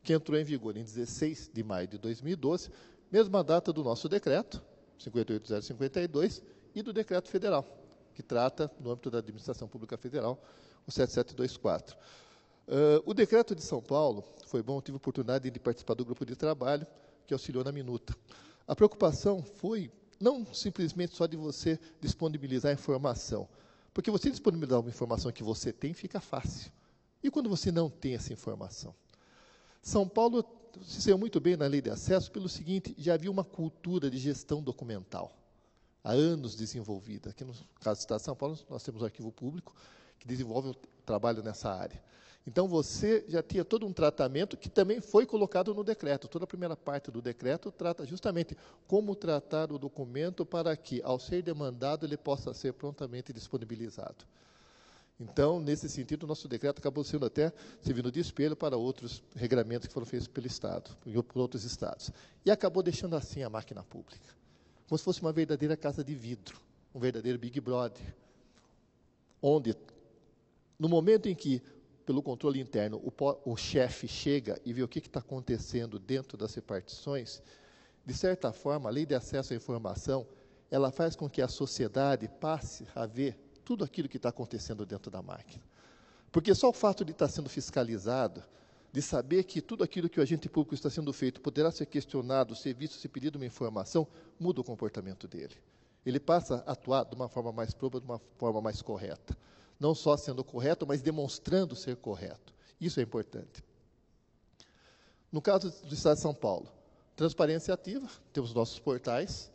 [SPEAKER 3] que entrou em vigor em 16 de maio de 2012, mesma data do nosso decreto, 58052, e do decreto federal, que trata, no âmbito da Administração Pública Federal, o 7724. Uh, o decreto de São Paulo, foi bom, tive a oportunidade de participar do grupo de trabalho que auxiliou na minuta. A preocupação foi não simplesmente só de você disponibilizar informação, porque você disponibilizar uma informação que você tem fica fácil. E quando você não tem essa informação? São Paulo se saiu muito bem na lei de acesso pelo seguinte: já havia uma cultura de gestão documental há anos desenvolvida. Aqui no caso do Estado de São Paulo, nós temos um arquivo público que desenvolvem trabalho nessa área. Então você já tinha todo um tratamento que também foi colocado no decreto. Toda a primeira parte do decreto trata justamente como tratar o documento para que, ao ser demandado, ele possa ser prontamente disponibilizado. Então, nesse sentido, o nosso decreto acabou sendo até servindo de espelho para outros regramentos que foram feitos pelo Estado, e por outros estados. E acabou deixando assim a máquina pública, como se fosse uma verdadeira casa de vidro, um verdadeiro Big Brother, onde no momento em que, pelo controle interno, o, o chefe chega e vê o que está acontecendo dentro das repartições, de certa forma, a lei de acesso à informação, ela faz com que a sociedade passe a ver tudo aquilo que está acontecendo dentro da máquina. Porque só o fato de estar tá sendo fiscalizado, de saber que tudo aquilo que o agente público está sendo feito poderá ser questionado, ser visto, se pedido uma informação, muda o comportamento dele. Ele passa a atuar de uma forma mais própria, de uma forma mais correta não só sendo correto, mas demonstrando ser correto. Isso é importante. No caso do Estado de São Paulo, transparência ativa, temos nossos portais.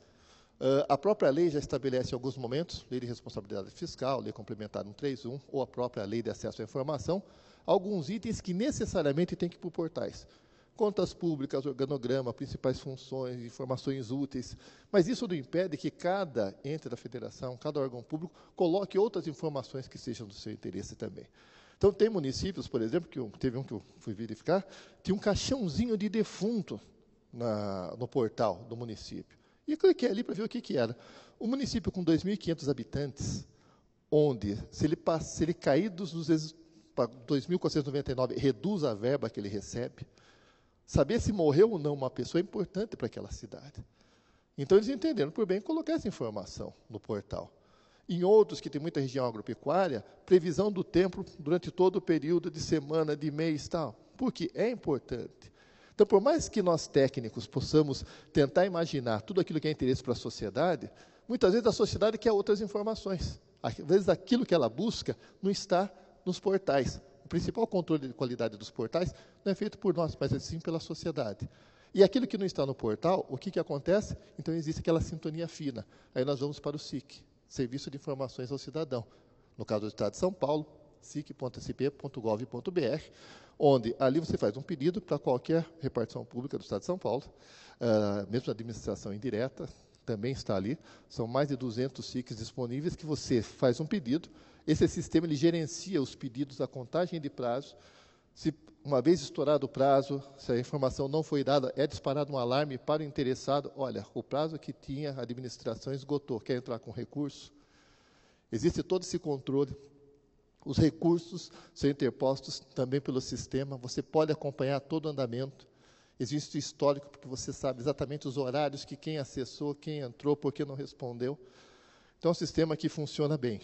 [SPEAKER 3] Uh, a própria lei já estabelece em alguns momentos, lei de responsabilidade fiscal, lei complementar 131, ou a própria lei de acesso à informação, alguns itens que necessariamente tem que ir por portais. Contas públicas, organograma, principais funções, informações úteis. Mas isso não impede que cada ente da federação, cada órgão público, coloque outras informações que sejam do seu interesse também. Então, tem municípios, por exemplo, que eu, teve um que eu fui verificar, tinha um caixãozinho de defunto na, no portal do município. E eu cliquei ali para ver o que, que era. Um município com 2.500 habitantes, onde, se ele, passa, se ele cair dos, dos 2.499, reduz a verba que ele recebe, Saber se morreu ou não uma pessoa é importante para aquela cidade. Então eles entenderam por bem colocar essa informação no portal. Em outros, que tem muita região agropecuária, previsão do tempo durante todo o período de semana, de mês tal. Porque é importante. Então, por mais que nós técnicos possamos tentar imaginar tudo aquilo que é interesse para a sociedade, muitas vezes a sociedade quer outras informações. Às vezes aquilo que ela busca não está nos portais, o principal controle de qualidade dos portais não é feito por nós, mas é sim pela sociedade. E aquilo que não está no portal, o que, que acontece? Então existe aquela sintonia fina. Aí nós vamos para o SIC, Serviço de Informações ao Cidadão. No caso do Estado de São Paulo, sic.sp.gov.br, onde ali você faz um pedido para qualquer repartição pública do Estado de São Paulo, uh, mesmo a administração indireta, também está ali. São mais de 200 SICs disponíveis que você faz um pedido, esse sistema ele gerencia os pedidos da contagem de prazo. Se uma vez estourado o prazo, se a informação não foi dada, é disparado um alarme para o interessado. Olha, o prazo que tinha a administração esgotou, quer entrar com recurso? Existe todo esse controle. Os recursos são interpostos também pelo sistema, você pode acompanhar todo o andamento. Existe o histórico, porque você sabe exatamente os horários que quem acessou, quem entrou, por que não respondeu. Então, é um sistema que funciona bem.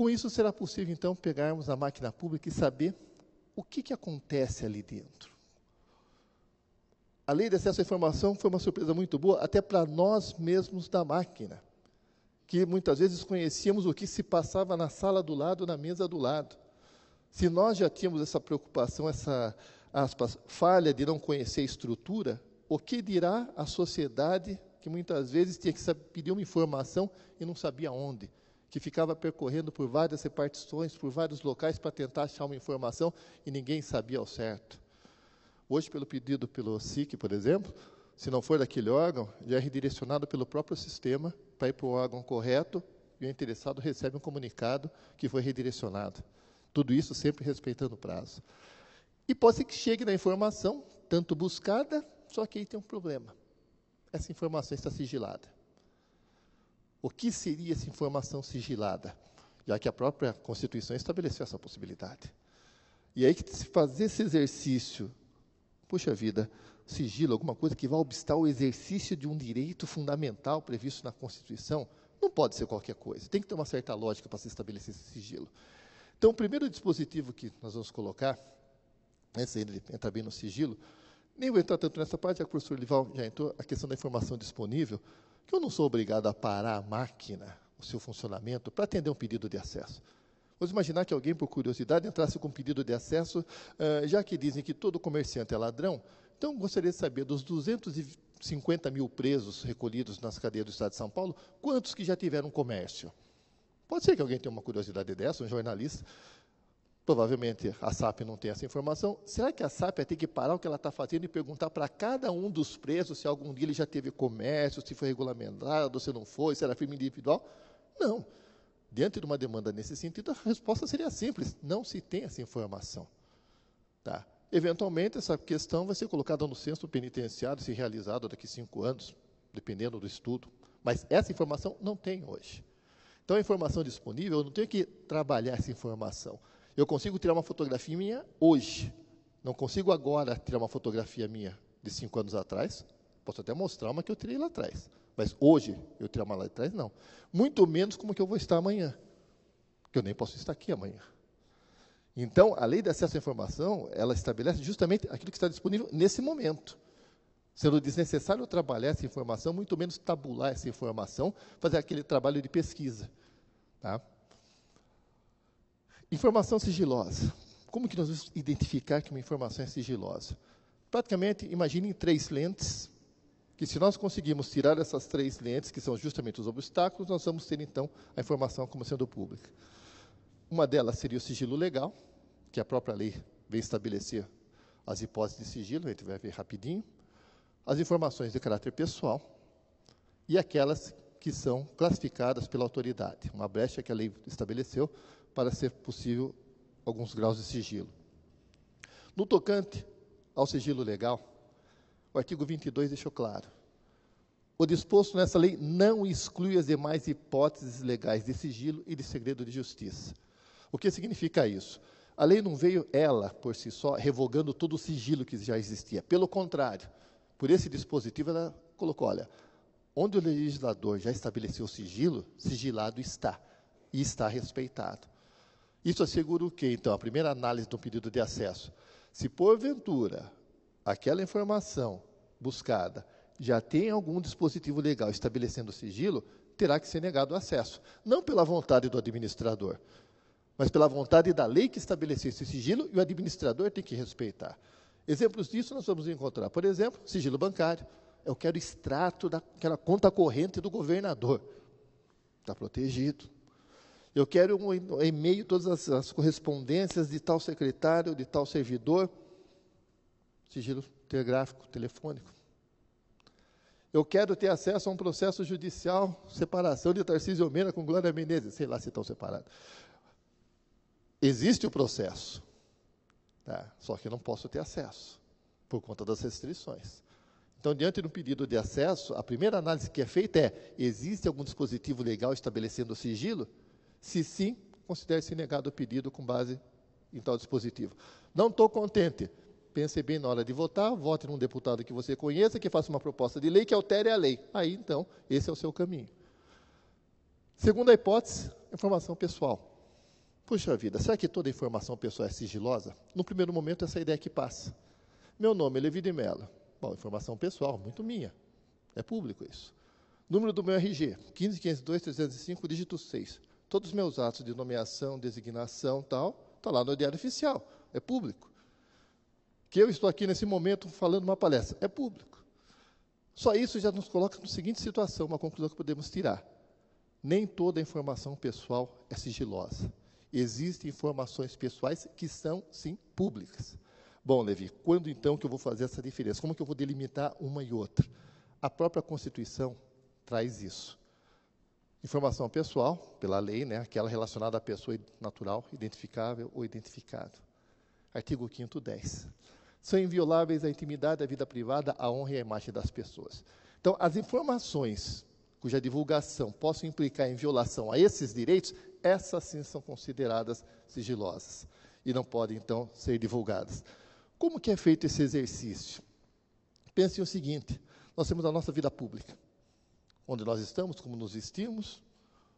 [SPEAKER 3] Com isso, será possível, então, pegarmos a máquina pública e saber o que, que acontece ali dentro. A lei de acesso à informação foi uma surpresa muito boa, até para nós mesmos da máquina, que muitas vezes conhecíamos o que se passava na sala do lado, na mesa do lado. Se nós já tínhamos essa preocupação, essa aspas, falha de não conhecer a estrutura, o que dirá a sociedade que muitas vezes tinha que pedir uma informação e não sabia onde? que ficava percorrendo por várias repartições, por vários locais para tentar achar uma informação e ninguém sabia ao certo. Hoje, pelo pedido pelo SIC, por exemplo, se não for daquele órgão, já é redirecionado pelo próprio sistema para ir para o órgão correto e o interessado recebe um comunicado que foi redirecionado. Tudo isso sempre respeitando o prazo. E pode ser que chegue na informação, tanto buscada, só que aí tem um problema. Essa informação está sigilada o que seria essa informação sigilada, já que a própria Constituição estabeleceu essa possibilidade. E aí que se fazer esse exercício, puxa vida, sigilo, alguma coisa que vá obstar o exercício de um direito fundamental previsto na Constituição, não pode ser qualquer coisa. Tem que ter uma certa lógica para se estabelecer esse sigilo. Então, o primeiro dispositivo que nós vamos colocar, esse ele entra bem no sigilo, nem vou entrar tanto nessa parte, a professora Lival já entrou, a questão da informação disponível, eu não sou obrigado a parar a máquina, o seu funcionamento, para atender um pedido de acesso. Vamos imaginar que alguém, por curiosidade, entrasse com um pedido de acesso, eh, já que dizem que todo comerciante é ladrão, então gostaria de saber dos 250 mil presos recolhidos nas cadeias do Estado de São Paulo, quantos que já tiveram comércio? Pode ser que alguém tenha uma curiosidade dessa, um jornalista, Provavelmente a SAP não tem essa informação. Será que a SAP vai ter que parar o que ela está fazendo e perguntar para cada um dos presos se algum dia ele já teve comércio, se foi regulamentado, se não foi, se era firma individual? Não. Diante de uma demanda nesse sentido, a resposta seria simples: não se tem essa informação. Tá? Eventualmente, essa questão vai ser colocada no censo penitenciário, se realizado daqui a cinco anos, dependendo do estudo. Mas essa informação não tem hoje. Então, a informação disponível, eu não tenho que trabalhar essa informação. Eu consigo tirar uma fotografia minha hoje. Não consigo agora tirar uma fotografia minha de cinco anos atrás. Posso até mostrar uma que eu tirei lá atrás. Mas hoje, eu tirar uma lá atrás, não. Muito menos como que eu vou estar amanhã. Que eu nem posso estar aqui amanhã. Então, a lei de acesso à informação, ela estabelece justamente aquilo que está disponível nesse momento. Sendo desnecessário trabalhar essa informação, muito menos tabular essa informação, fazer aquele trabalho de pesquisa. Tá? Informação sigilosa. Como que nós vamos identificar que uma informação é sigilosa? Praticamente, imaginem três lentes, que se nós conseguirmos tirar essas três lentes, que são justamente os obstáculos, nós vamos ter, então, a informação como sendo pública. Uma delas seria o sigilo legal, que a própria lei vem estabelecer as hipóteses de sigilo, a gente vai ver rapidinho. As informações de caráter pessoal e aquelas que são classificadas pela autoridade. Uma brecha que a lei estabeleceu para ser possível alguns graus de sigilo. No tocante ao sigilo legal, o artigo 22 deixou claro: o disposto nessa lei não exclui as demais hipóteses legais de sigilo e de segredo de justiça. O que significa isso? A lei não veio ela por si só revogando todo o sigilo que já existia. Pelo contrário, por esse dispositivo ela colocou, olha, onde o legislador já estabeleceu o sigilo, sigilado está e está respeitado. Isso assegura o quê? Então, a primeira análise do pedido de acesso. Se porventura aquela informação buscada já tem algum dispositivo legal estabelecendo sigilo, terá que ser negado o acesso. Não pela vontade do administrador, mas pela vontade da lei que estabeleceu esse sigilo e o administrador tem que respeitar. Exemplos disso nós vamos encontrar, por exemplo, sigilo bancário. Eu é quero extrato daquela conta corrente do governador. Está protegido. Eu quero um e-mail, todas as, as correspondências de tal secretário, de tal servidor, sigilo telegráfico, telefônico. Eu quero ter acesso a um processo judicial, separação de Tarcísio Almeida com Glória Menezes, sei lá se estão separados. Existe o processo, tá? só que eu não posso ter acesso, por conta das restrições. Então, diante de um pedido de acesso, a primeira análise que é feita é: existe algum dispositivo legal estabelecendo o sigilo? Se sim, considere-se negado o pedido com base em tal dispositivo. Não estou contente. Pense bem na hora de votar, vote num deputado que você conheça, que faça uma proposta de lei que altere a lei. Aí, então, esse é o seu caminho. Segunda hipótese, informação pessoal. Puxa vida, será que toda informação pessoal é sigilosa? No primeiro momento, essa ideia é que passa. Meu nome é Levi de Mello. Bom, informação pessoal, muito minha. É público isso. Número do meu RG, 1552305, dígito 6. Todos os meus atos de nomeação, designação, tal, está lá no Diário Oficial, é público. Que eu estou aqui nesse momento falando uma palestra, é público. Só isso já nos coloca na seguinte situação, uma conclusão que podemos tirar. Nem toda informação pessoal é sigilosa. Existem informações pessoais que são, sim, públicas. Bom, Levi, quando então que eu vou fazer essa diferença? Como que eu vou delimitar uma e outra? A própria Constituição traz isso. Informação pessoal, pela lei, né, aquela relacionada à pessoa natural, identificável ou identificado. Artigo 5 10. São invioláveis a intimidade, a vida privada, a honra e a imagem das pessoas. Então, as informações cuja divulgação possa implicar em violação a esses direitos, essas sim são consideradas sigilosas e não podem, então, ser divulgadas. Como que é feito esse exercício? em o seguinte, nós temos a nossa vida pública onde nós estamos, como nos vestimos,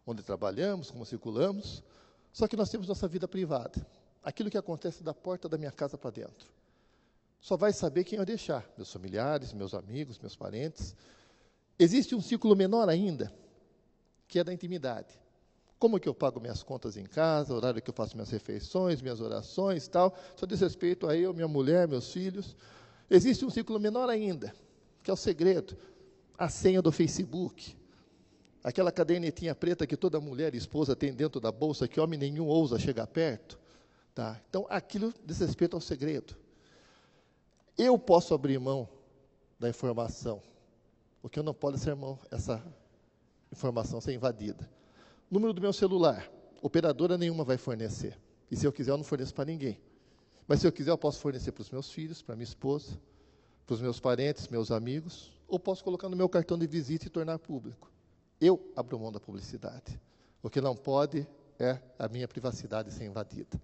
[SPEAKER 3] onde trabalhamos, como circulamos. Só que nós temos nossa vida privada. Aquilo que acontece da porta da minha casa para dentro. Só vai saber quem eu deixar: meus familiares, meus amigos, meus parentes. Existe um ciclo menor ainda, que é da intimidade. Como que eu pago minhas contas em casa, horário que eu faço minhas refeições, minhas orações, tal. Só diz respeito a eu, minha mulher, meus filhos. Existe um ciclo menor ainda, que é o segredo a senha do Facebook, aquela cadernetinha preta que toda mulher e esposa tem dentro da bolsa, que homem nenhum ousa chegar perto. Tá? Então, aquilo diz respeito ao segredo. Eu posso abrir mão da informação. O que eu não posso ser mão, essa informação ser invadida. Número do meu celular. Operadora nenhuma vai fornecer. E se eu quiser, eu não forneço para ninguém. Mas se eu quiser, eu posso fornecer para os meus filhos, para minha esposa, para os meus parentes, meus amigos ou posso colocar no meu cartão de visita e tornar público. Eu abro mão da publicidade. O que não pode é a minha privacidade ser invadida.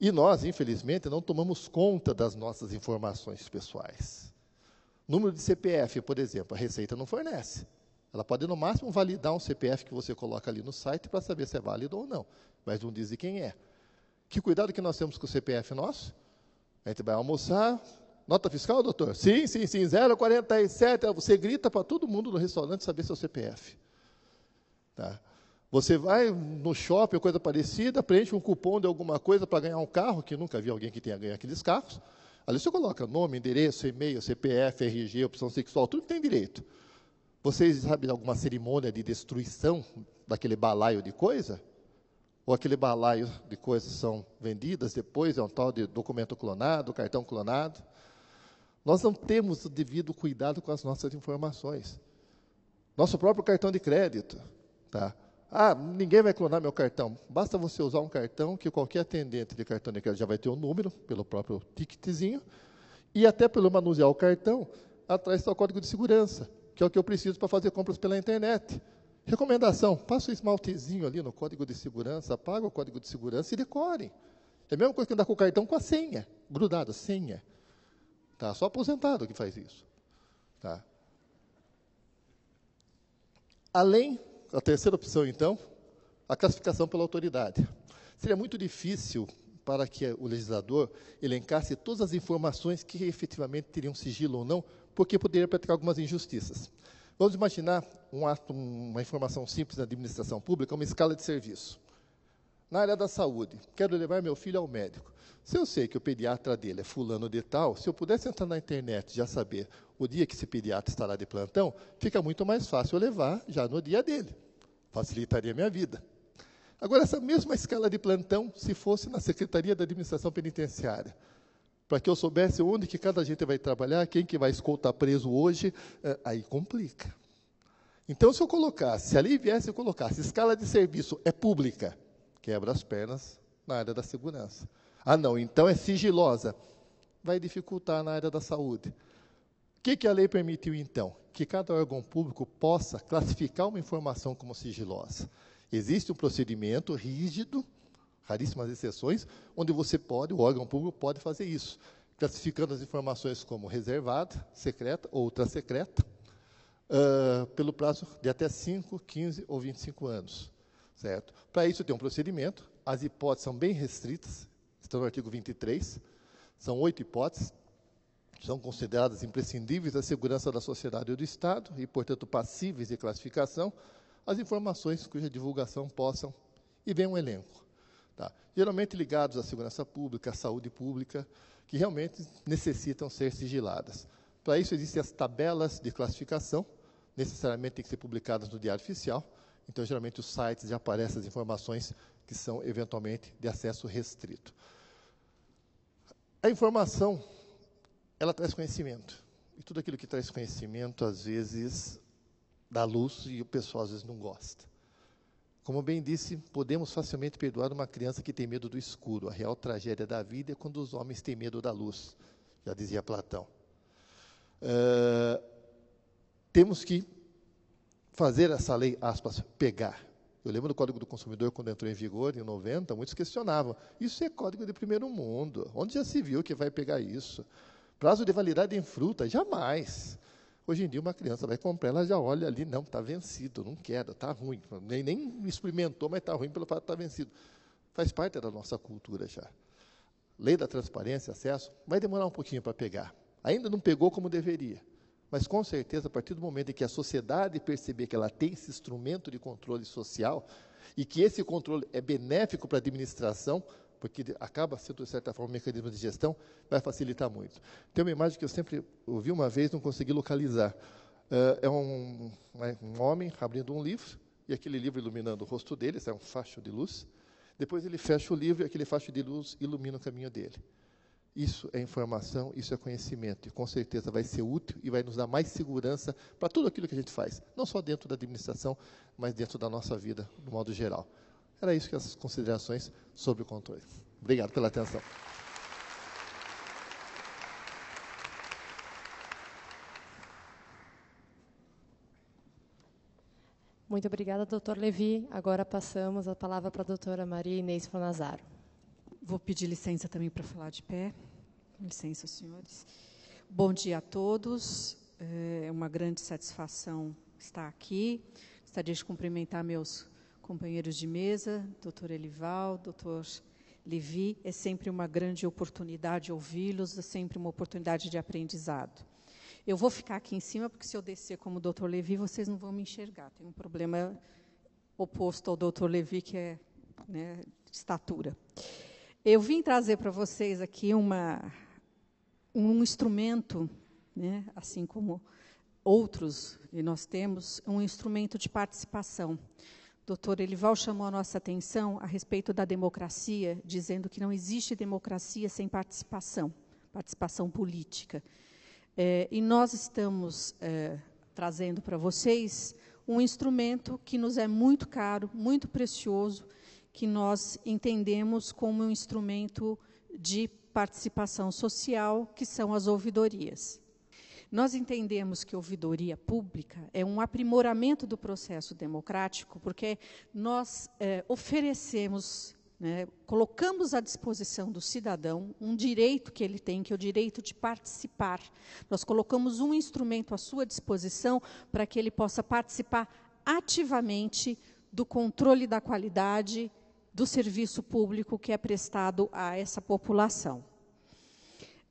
[SPEAKER 3] E nós, infelizmente, não tomamos conta das nossas informações pessoais. Número de CPF, por exemplo, a Receita não fornece. Ela pode, no máximo, validar um CPF que você coloca ali no site para saber se é válido ou não, mas não diz de quem é. Que cuidado que nós temos com o CPF nosso? A gente vai almoçar, Nota fiscal, doutor? Sim, sim, sim, 047. É, você grita para todo mundo no restaurante saber seu CPF. Tá? Você vai no shopping, coisa parecida, preenche um cupom de alguma coisa para ganhar um carro, que nunca vi alguém que tenha ganho aqueles carros. Ali você coloca nome, endereço, e-mail, CPF, RG, opção sexual, tudo que tem direito. Vocês sabem de alguma cerimônia de destruição daquele balaio de coisa? ou aquele balaio de coisas são vendidas depois, é um tal de documento clonado, cartão clonado. Nós não temos o devido cuidado com as nossas informações. Nosso próprio cartão de crédito, tá? Ah, ninguém vai clonar meu cartão. Basta você usar um cartão que qualquer atendente de cartão de crédito já vai ter o um número, pelo próprio ticketzinho, e até pelo manusear o cartão, atrás está o código de segurança, que é o que eu preciso para fazer compras pela internet. Recomendação: passa o esmaltezinho ali no código de segurança, apaga o código de segurança e decore. É a mesma coisa que andar com o cartão com a senha, grudado, senha. Tá? Só aposentado que faz isso. Tá? Além, a terceira opção, então, a classificação pela autoridade. Seria muito difícil para que o legislador elencasse todas as informações que efetivamente teriam sigilo ou não, porque poderia praticar algumas injustiças. Vamos imaginar um ato, uma informação simples da administração pública, uma escala de serviço na área da saúde, quero levar meu filho ao médico. Se eu sei que o pediatra dele é fulano de tal, se eu pudesse entrar na internet e já saber o dia que esse pediatra estará de plantão, fica muito mais fácil eu levar já no dia dele. Facilitaria a minha vida. Agora, essa mesma escala de plantão, se fosse na Secretaria da Administração Penitenciária, para que eu soubesse onde que cada gente vai trabalhar, quem que vai escoltar preso hoje, é, aí complica. Então, se eu colocasse, se ali viesse eu colocasse, escala de serviço é pública, Quebra as pernas na área da segurança. Ah, não, então é sigilosa. Vai dificultar na área da saúde. O que, que a lei permitiu, então? Que cada órgão público possa classificar uma informação como sigilosa. Existe um procedimento rígido, raríssimas exceções, onde você pode, o órgão público pode fazer isso, classificando as informações como reservada, secreta ou ultra secreta, uh, pelo prazo de até 5, 15 ou 25 anos. Certo? Para isso tem um procedimento, as hipóteses são bem restritas, estão no artigo 23, são oito hipóteses, são consideradas imprescindíveis à segurança da sociedade ou do Estado e, portanto, passíveis de classificação, as informações cuja divulgação possam, e vem um elenco. Tá? Geralmente ligados à segurança pública, à saúde pública, que realmente necessitam ser sigiladas. Para isso existem as tabelas de classificação, necessariamente têm que ser publicadas no Diário Oficial, então, geralmente, os sites já aparecem as informações que são, eventualmente, de acesso restrito. A informação, ela traz conhecimento. E tudo aquilo que traz conhecimento, às vezes, dá luz e o pessoal, às vezes, não gosta. Como bem disse, podemos facilmente perdoar uma criança que tem medo do escuro. A real tragédia da vida é quando os homens têm medo da luz, já dizia Platão. Uh, temos que fazer essa lei, aspas, pegar. Eu lembro do Código do Consumidor, quando entrou em vigor, em 90, muitos questionavam. Isso é código de primeiro mundo. Onde já se viu que vai pegar isso? Prazo de validade em fruta? Jamais. Hoje em dia, uma criança vai comprar, ela já olha ali, não, está vencido, não queda, está ruim. Nem, nem experimentou, mas está ruim pelo fato de estar tá vencido. Faz parte da nossa cultura já. Lei da transparência, acesso, vai demorar um pouquinho para pegar. Ainda não pegou como deveria. Mas com certeza, a partir do momento em que a sociedade perceber que ela tem esse instrumento de controle social e que esse controle é benéfico para a administração, porque acaba sendo, de certa forma, um mecanismo de gestão, vai facilitar muito. Tem uma imagem que eu sempre ouvi uma vez não consegui localizar. Eh, é um, né, um homem abrindo um livro, e aquele livro iluminando o rosto dele, é um facho de luz. Depois ele fecha o livro e aquele facho de luz ilumina o caminho dele. Isso é informação, isso é conhecimento, e com certeza vai ser útil e vai nos dar mais segurança para tudo aquilo que a gente faz, não só dentro da administração, mas dentro da nossa vida, no modo geral. Era isso que essas considerações sobre o controle. Obrigado pela atenção.
[SPEAKER 1] Muito obrigada, doutor Levi. Agora passamos a palavra para a doutora
[SPEAKER 4] Maria Inês Fonazaro. Vou pedir licença também para falar de pé. licença, senhores. Bom dia a todos. É uma grande satisfação estar aqui. Gostaria de cumprimentar meus companheiros de mesa, doutor Elival, doutor Levi. É sempre uma grande oportunidade ouvi-los, é sempre uma oportunidade de aprendizado. Eu vou ficar aqui em cima, porque se eu descer como doutor Levi, vocês não vão me enxergar. Tem um problema oposto ao doutor Levi, que é né, estatura. Eu vim trazer para vocês aqui uma, um instrumento, né, assim como outros que nós temos, um instrumento de participação. Doutor Elival chamou a nossa atenção a respeito da democracia, dizendo que não existe democracia sem participação, participação política. É, e nós estamos é, trazendo para vocês um instrumento que nos é muito caro, muito precioso, que nós entendemos como um instrumento de participação social, que são as ouvidorias. Nós entendemos que ouvidoria pública é um aprimoramento do processo democrático, porque nós é, oferecemos, né, colocamos à disposição do cidadão um direito que ele tem, que é o direito de participar. Nós colocamos um instrumento à sua disposição para que ele possa participar ativamente do controle da qualidade do serviço público que é prestado a essa população.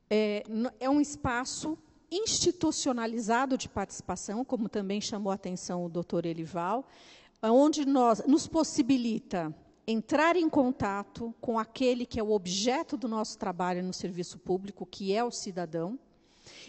[SPEAKER 4] É, é um espaço institucionalizado de participação, como também chamou a atenção o doutor Elival, onde nós, nos possibilita entrar em contato com aquele que é o objeto do nosso trabalho no serviço público, que é o cidadão,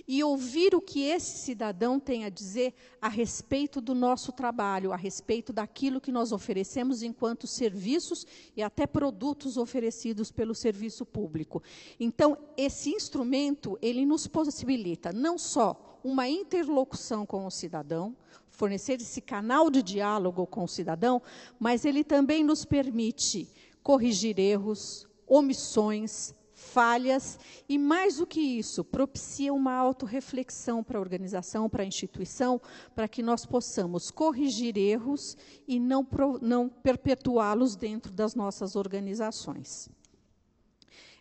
[SPEAKER 4] e ouvir o que esse cidadão tem a dizer a respeito do nosso trabalho, a respeito daquilo que nós oferecemos enquanto serviços e até produtos oferecidos pelo serviço público. Então, esse instrumento, ele nos possibilita não só uma interlocução com o cidadão, fornecer esse canal de diálogo com o cidadão, mas ele também nos permite corrigir erros, omissões, falhas e, mais do que isso, propicia uma autorreflexão para a organização, para a instituição, para que nós possamos corrigir erros e não, não perpetuá-los dentro das nossas organizações.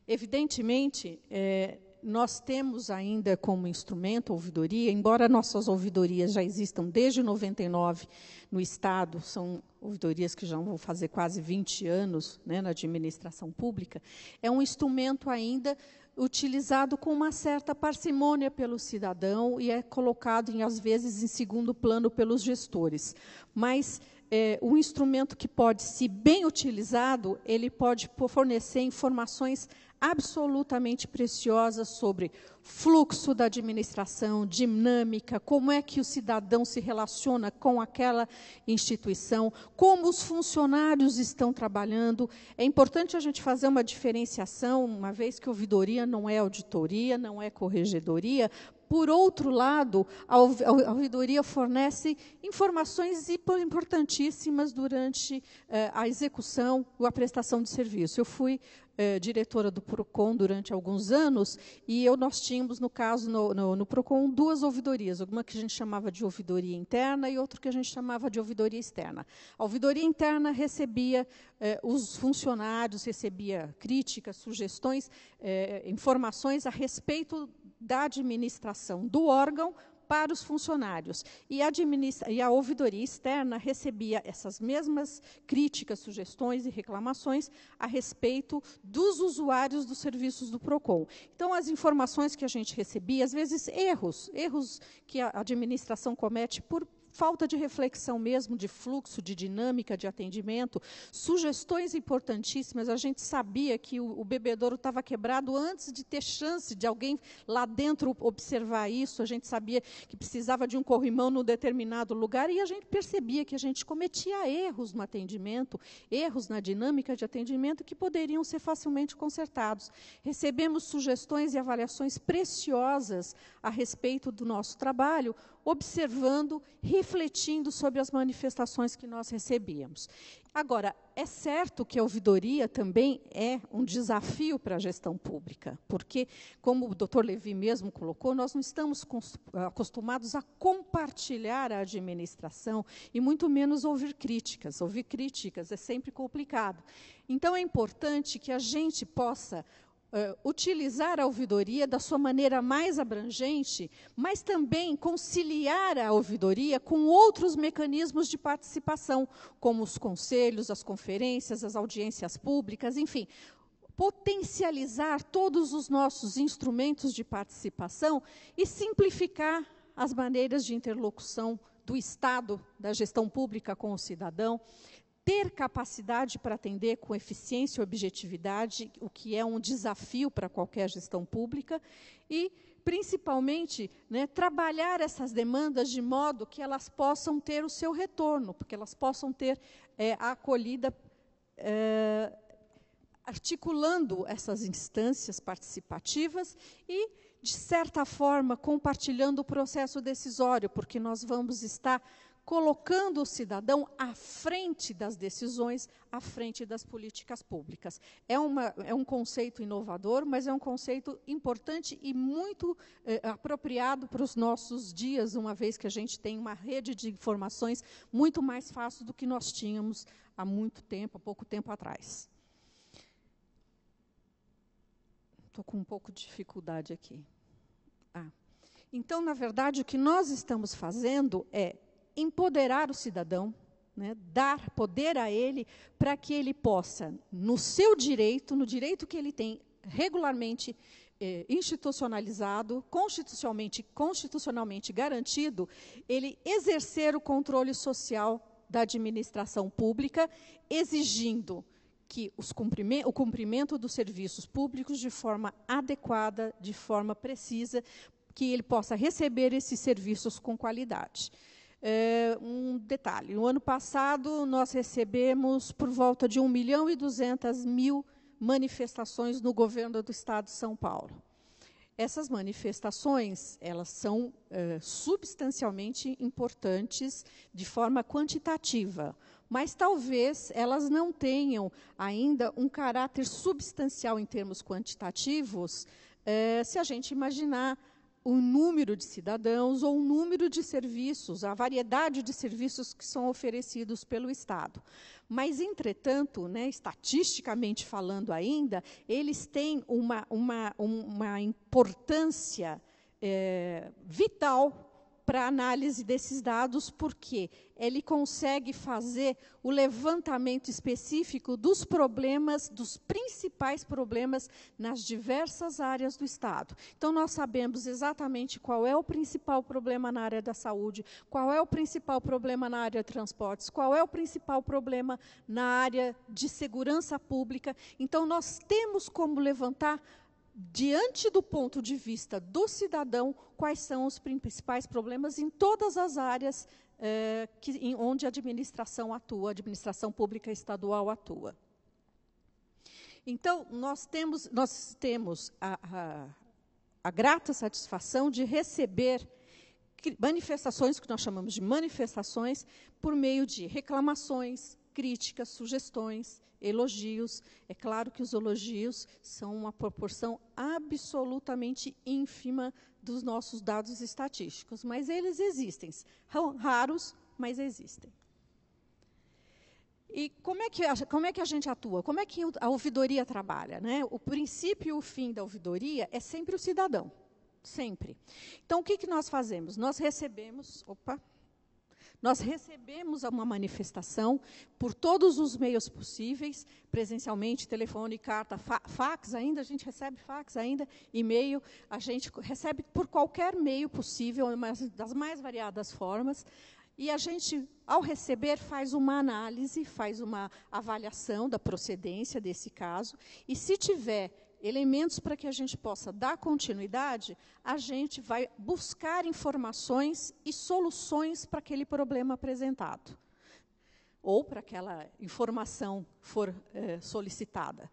[SPEAKER 4] Evidentemente, é, nós temos ainda como instrumento ouvidoria, embora nossas ouvidorias já existam desde 99 no Estado, são ouvidorias que já vão fazer quase 20 anos né, na administração pública, é um instrumento ainda utilizado com uma certa parcimônia pelo cidadão e é colocado, em, às vezes, em segundo plano pelos gestores. Mas é, um instrumento que pode, se bem utilizado, ele pode fornecer informações absolutamente preciosa sobre fluxo da administração, dinâmica, como é que o cidadão se relaciona com aquela instituição, como os funcionários estão trabalhando. É importante a gente fazer uma diferenciação, uma vez que ouvidoria não é auditoria, não é corregedoria, por outro lado, a ouvidoria fornece informações importantíssimas durante eh, a execução ou a prestação de serviço. Eu fui eh, diretora do PROCON durante alguns anos e eu, nós tínhamos, no caso, no, no, no PROCON, duas ouvidorias, uma que a gente chamava de ouvidoria interna e outra que a gente chamava de ouvidoria externa. A ouvidoria interna recebia eh, os funcionários, recebia críticas, sugestões, eh, informações a respeito da administração do órgão para os funcionários. E a, e a ouvidoria externa recebia essas mesmas críticas, sugestões e reclamações a respeito dos usuários dos serviços do PROCON. Então, as informações que a gente recebia, às vezes erros, erros que a administração comete por falta de reflexão mesmo, de fluxo, de dinâmica, de atendimento, sugestões importantíssimas. A gente sabia que o, o bebedouro estava quebrado antes de ter chance de alguém lá dentro observar isso. A gente sabia que precisava de um corrimão num determinado lugar e a gente percebia que a gente cometia erros no atendimento, erros na dinâmica de atendimento que poderiam ser facilmente consertados. Recebemos sugestões e avaliações preciosas a respeito do nosso trabalho, observando, refletindo sobre as manifestações que nós recebíamos. Agora, é certo que a ouvidoria também é um desafio para a gestão pública, porque, como o doutor Levi mesmo colocou, nós não estamos acostumados a compartilhar a administração e muito menos ouvir críticas. Ouvir críticas é sempre complicado. Então, é importante que a gente possa uh, utilizar a ouvidoria da sua maneira mais abrangente, mas também conciliar a ouvidoria com outros mecanismos de participação, como os conselhos, as conferências, as audiências públicas, enfim, potencializar todos os nossos instrumentos de participação e simplificar as maneiras de interlocução do Estado, da gestão pública com o cidadão, ter capacidade para atender com eficiência e objetividade, o que é um desafio para qualquer gestão pública, e, principalmente, né, trabalhar essas demandas de modo que elas possam ter o seu retorno, porque elas possam ter é, a acolhida. É, articulando essas instâncias participativas e, de certa forma, compartilhando o processo decisório, porque nós vamos estar colocando o cidadão à frente das decisões, à frente das políticas públicas. É, uma, é um conceito inovador, mas é um conceito importante e muito eh, apropriado para os nossos dias, uma vez que a gente tem uma rede de informações muito mais fácil do que nós tínhamos há muito tempo, há pouco tempo atrás. Estou com um pouco de dificuldade aqui. Ah. Então, na verdade, o que nós estamos fazendo é empoderar o cidadão, né, dar poder a ele para que ele possa, no seu direito, no direito que ele tem regularmente eh, institucionalizado, constitucionalmente, constitucionalmente garantido, ele exercer o controle social da administração pública, exigindo que o cumprimento dos serviços públicos de forma adequada, de forma precisa, que ele possa receber esses serviços com qualidade. É, um detalhe: no ano passado, nós recebemos por volta de 1 milhão e 200 mil manifestações no governo do Estado de São Paulo. Essas manifestações elas são é, substancialmente importantes de forma quantitativa, mas talvez elas não tenham ainda um caráter substancial em termos quantitativos, é, se a gente imaginar o número de cidadãos ou o número de serviços, a variedade de serviços que são oferecidos pelo Estado. Mas, entretanto, né, estatisticamente falando ainda, eles têm uma, uma, uma importância é, vital para análise desses dados, porque ele consegue fazer o levantamento específico dos problemas, dos principais problemas nas diversas áreas do Estado. Então, nós sabemos exatamente qual é o principal problema na área da saúde, qual é o principal problema na área de transportes, qual é o principal problema na área de segurança pública. Então, nós temos como levantar diante do ponto de vista do cidadão, quais são os principais problemas em todas as áreas eh, que, em, onde a administração atua, a administração pública estadual atua. Então, nós temos, nós temos a, a, a grata satisfação de receber manifestações, que nós chamamos de manifestações, por meio de reclamações, críticas, sugestões, elogios. É claro que os elogios são uma proporção absolutamente ínfima dos nossos dados estatísticos, mas eles existem. Raros, mas existem. E como é, que, a, como é que a gente atua? Como é que a ouvidoria trabalha? Né? O princípio e o fim da ouvidoria é sempre o cidadão. Sempre. Então, o que, que nós fazemos? Nós recebemos. Opa, nós recebemos uma manifestação por todos os meios possíveis, presencialmente, telefone, carta, fa fax ainda, a gente recebe fax ainda, e-mail, a gente recebe por qualquer meio possível, das mais variadas formas. E a gente, ao receber, faz uma análise, faz uma avaliação da procedência desse caso, e se tiver elementos para que a gente possa dar continuidade, a gente vai buscar informações e soluções para aquele problema apresentado ou para aquela informação for é, solicitada.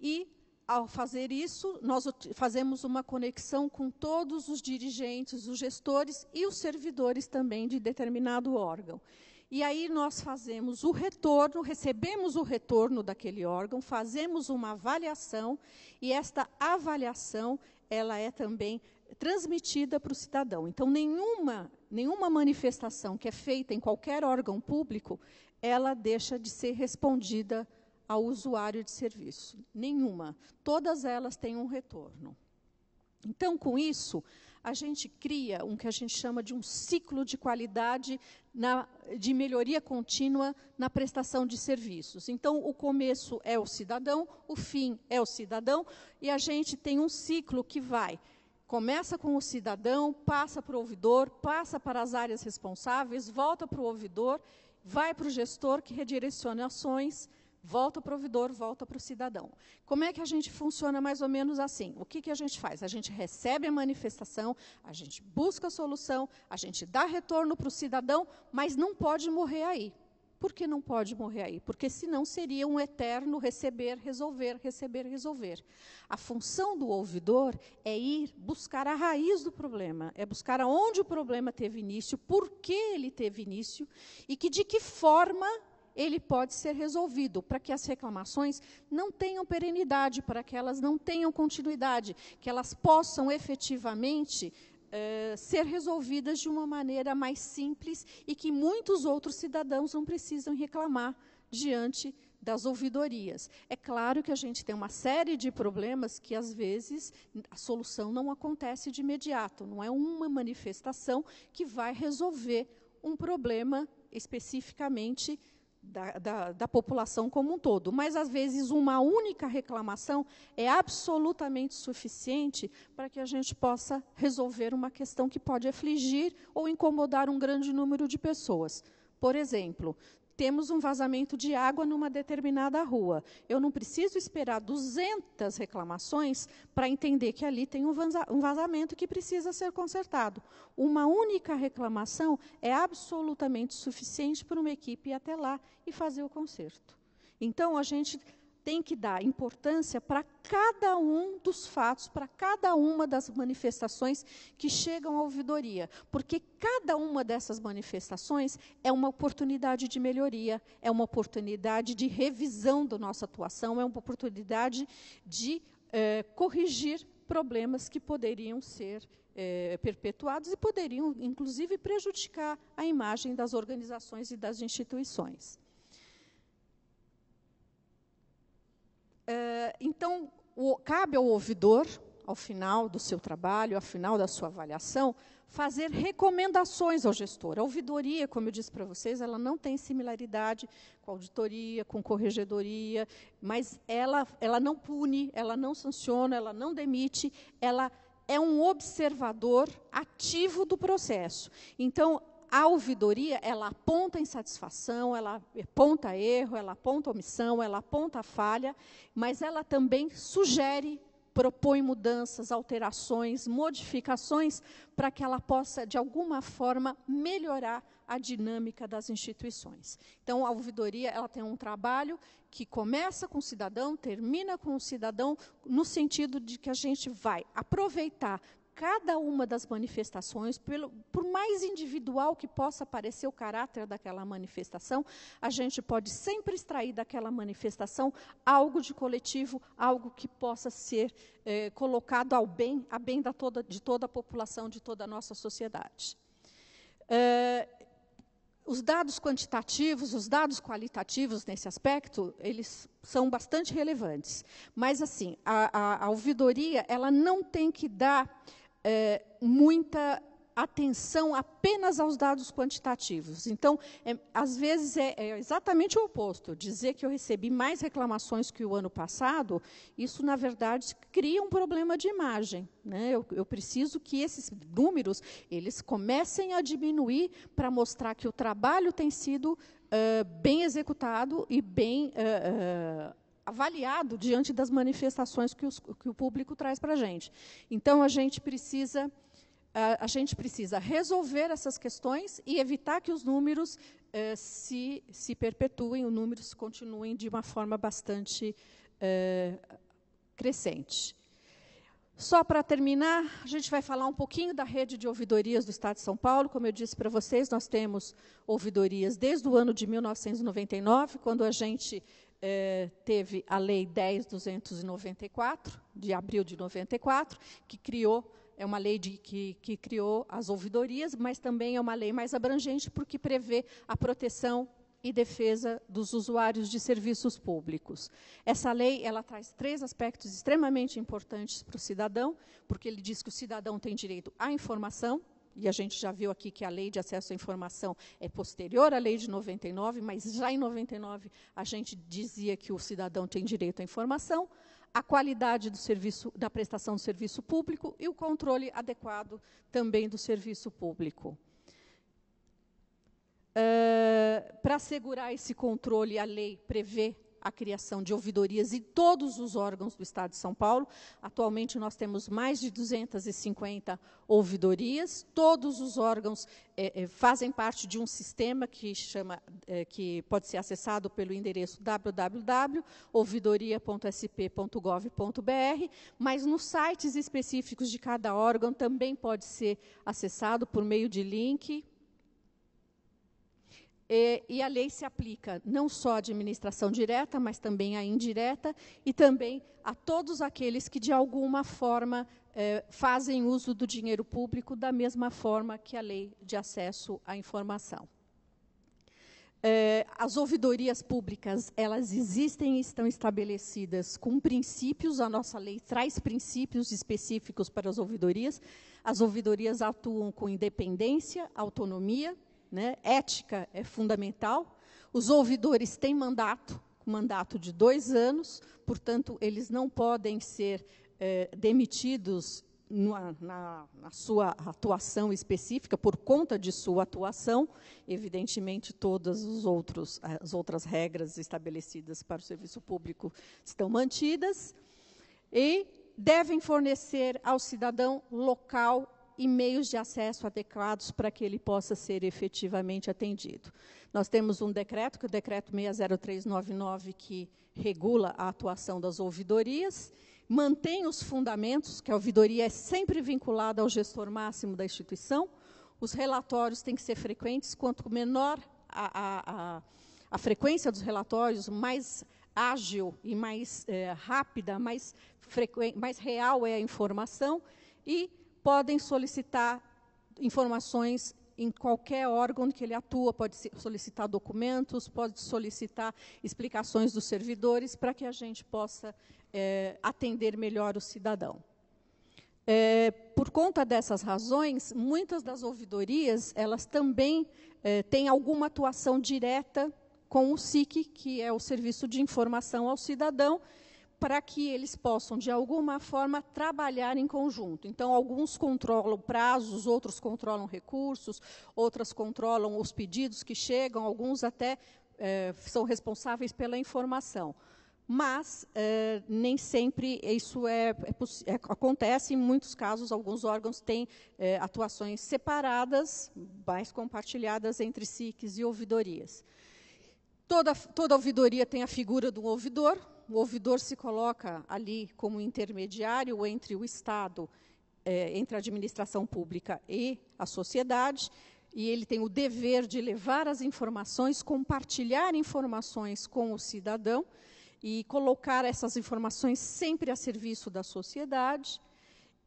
[SPEAKER 4] E ao fazer isso, nós fazemos uma conexão com todos os dirigentes, os gestores e os servidores também de determinado órgão. E aí nós fazemos o retorno, recebemos o retorno daquele órgão, fazemos uma avaliação e esta avaliação ela é também transmitida para o cidadão. Então nenhuma nenhuma manifestação que é feita em qualquer órgão público, ela deixa de ser respondida ao usuário de serviço. Nenhuma. Todas elas têm um retorno. Então, com isso, a gente cria um que a gente chama de um ciclo de qualidade na, de melhoria contínua na prestação de serviços. Então, o começo é o cidadão, o fim é o cidadão, e a gente tem um ciclo que vai Começa com o cidadão, passa para o ouvidor, passa para as áreas responsáveis, volta para o ouvidor, vai para o gestor que redireciona ações Volta para o provedor, volta para o cidadão. Como é que a gente funciona mais ou menos assim? O que, que a gente faz? A gente recebe a manifestação, a gente busca a solução, a gente dá retorno para o cidadão, mas não pode morrer aí. Por que não pode morrer aí? Porque senão seria um eterno receber, resolver, receber, resolver. A função do ouvidor é ir buscar a raiz do problema, é buscar aonde o problema teve início, por que ele teve início e que de que forma ele pode ser resolvido, para que as reclamações não tenham perenidade, para que elas não tenham continuidade, que elas possam efetivamente eh, ser resolvidas de uma maneira mais simples e que muitos outros cidadãos não precisam reclamar diante das ouvidorias. É claro que a gente tem uma série de problemas que, às vezes, a solução não acontece de imediato, não é uma manifestação que vai resolver um problema especificamente da, da, da, população como um todo. Mas, às vezes, uma única reclamação é absolutamente suficiente para que a gente possa resolver uma questão que pode afligir ou incomodar um grande número de pessoas. Por exemplo, temos um vazamento de água numa determinada rua. Eu não preciso esperar 200 reclamações para entender que ali tem um vazamento que precisa ser consertado. Uma única reclamação é absolutamente suficiente para uma equipe ir até lá e fazer o conserto. Então, a gente tem que dar importância para cada um dos fatos, para cada uma das manifestações que chegam à ouvidoria, porque cada uma dessas manifestações é uma oportunidade de melhoria, é uma oportunidade de revisão da nossa atuação, é uma oportunidade de é, corrigir problemas que poderiam ser é, perpetuados e poderiam, inclusive, prejudicar a imagem das organizações e das instituições. Eh, então, o, cabe ao ouvidor, ao final do seu trabalho, ao final da sua avaliação, fazer recomendações ao gestor. A ouvidoria, como eu disse para vocês, ela não tem similaridade com auditoria, com corregedoria, mas ela, ela não pune, ela não sanciona, ela não demite, ela é um observador ativo do processo. Então, a ouvidoria, ela aponta insatisfação, ela aponta erro, ela aponta omissão, ela aponta falha, mas ela também sugere, propõe mudanças, alterações, modificações, para que ela possa, de alguma forma, melhorar a dinâmica das instituições. Então, a ouvidoria ela tem um trabalho que começa com o cidadão, termina com o cidadão, no sentido de que a gente vai aproveitar cada uma das manifestações, pelo, por mais individual que possa parecer o caráter daquela manifestação, a gente pode sempre extrair daquela manifestação algo de coletivo, algo que possa ser eh, colocado ao bem, a bem da toda, de toda a população, de toda a nossa sociedade. É, os dados quantitativos, os dados qualitativos nesse aspecto, eles são bastante relevantes. Mas, assim, a, a, a ouvidoria ela não tem que dar é, muita atenção apenas aos dados quantitativos. Então, é, às vezes é, é, exatamente o oposto. Dizer que eu recebi mais reclamações que o ano passado, isso na verdade cria um problema de imagem. Né? Eu, eu preciso que esses números eles comecem a diminuir para mostrar que o trabalho tem sido uh, bem executado e bem uh, uh, avaliado diante das manifestações que, os, que o público traz para a gente. Então, a gente precisa a gente precisa resolver essas questões e evitar que os números eh, se, se perpetuem, os números continuem de uma forma bastante eh, crescente. Só para terminar, a gente vai falar um pouquinho da rede de ouvidorias do Estado de São Paulo. Como eu disse para vocês, nós temos ouvidorias desde o ano de 1999, quando a gente eh, teve a Lei 10.294, de abril de 94, que criou é uma lei de, que, que, criou as ouvidorias, mas também é uma lei mais abrangente, porque prevê a proteção e defesa dos usuários de serviços públicos. Essa lei ela traz três aspectos extremamente importantes para o cidadão, porque ele diz que o cidadão tem direito à informação, e a gente já viu aqui que a lei de acesso à informação é posterior à lei de 99, mas já em 99 a gente dizia que o cidadão tem direito à informação, a qualidade do serviço, da prestação do serviço público e o controle adequado também do serviço público. Uh, para assegurar esse controle, a lei prevê a criação de ouvidorias em todos os órgãos do Estado de São Paulo. Atualmente, nós temos mais de 250 ouvidorias. Todos os órgãos é, é, fazem parte de um sistema que, chama, é, que pode ser acessado pelo endereço www.ouvidoria.sp.gov.br, mas nos sites específicos de cada órgão também pode ser acessado por meio de link e, e, a lei se aplica não só à administração direta, mas também à indireta e também a todos aqueles que, de alguma forma, eh, fazem uso do dinheiro público da mesma forma que a lei de acesso à informação. Eh, as ouvidorias públicas, elas existem e estão estabelecidas com princípios, a nossa lei traz princípios específicos para as ouvidorias. As ouvidorias atuam com independência, autonomia, né? ética é fundamental. Os ouvidores têm mandato, mandato de dois anos, portanto, eles não podem ser eh, demitidos na, na, na, sua atuação específica, por conta de sua atuação, evidentemente, todas os outros, as outras regras estabelecidas para o serviço público estão mantidas, e devem fornecer ao cidadão local e meios de acesso adequados para que ele possa ser efetivamente atendido. Nós temos um decreto, que é o decreto 60399, que regula a atuação das ouvidorias, mantém os fundamentos, que a ouvidoria é sempre vinculada ao gestor máximo da instituição, os relatórios têm que ser frequentes, quanto menor a, a, a, a frequência dos relatórios, mais ágil e mais é, rápida, mais, mais real é a informação, e podem solicitar informações em qualquer órgão que ele atua, pode solicitar documentos, pode solicitar explicações dos servidores para que a gente possa é, atender melhor o cidadão. É, por conta dessas razões, muitas das ouvidorias elas também é, têm alguma atuação direta com o SIC, que é o Serviço de Informação ao Cidadão, para que eles possam, de alguma forma, trabalhar em conjunto. Então, alguns controlam prazos, outros controlam recursos, outras controlam os pedidos que chegam, alguns até eh, são responsáveis pela informação. Mas eh, nem sempre isso é, é, é, acontece. Em muitos casos, alguns órgãos têm eh, atuações separadas, mais compartilhadas entre SICs e ouvidorias. Toda, toda ouvidoria tem a figura do ouvidor, o ouvidor se coloca ali como intermediário entre o Estado, é, entre a administração pública e a sociedade, e ele tem o dever de levar as informações, compartilhar informações com o cidadão e colocar essas informações sempre a serviço da sociedade.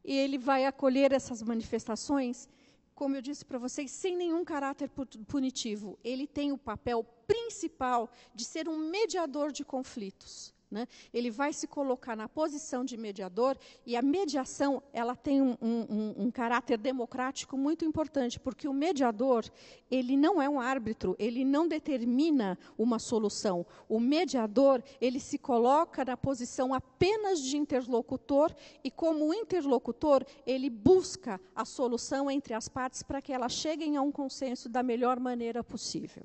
[SPEAKER 4] E ele vai acolher essas manifestações, como eu disse para vocês, sem nenhum caráter punitivo. Ele tem o papel principal de ser um mediador de conflitos. Né? Ele vai se colocar na posição de mediador e a mediação ela tem um, um, um, caráter democrático muito importante, porque o mediador ele não é um árbitro, ele não determina uma solução. O mediador ele se coloca na posição apenas de interlocutor e como interlocutor ele busca a solução entre as partes para que elas cheguem a um consenso da melhor maneira possível.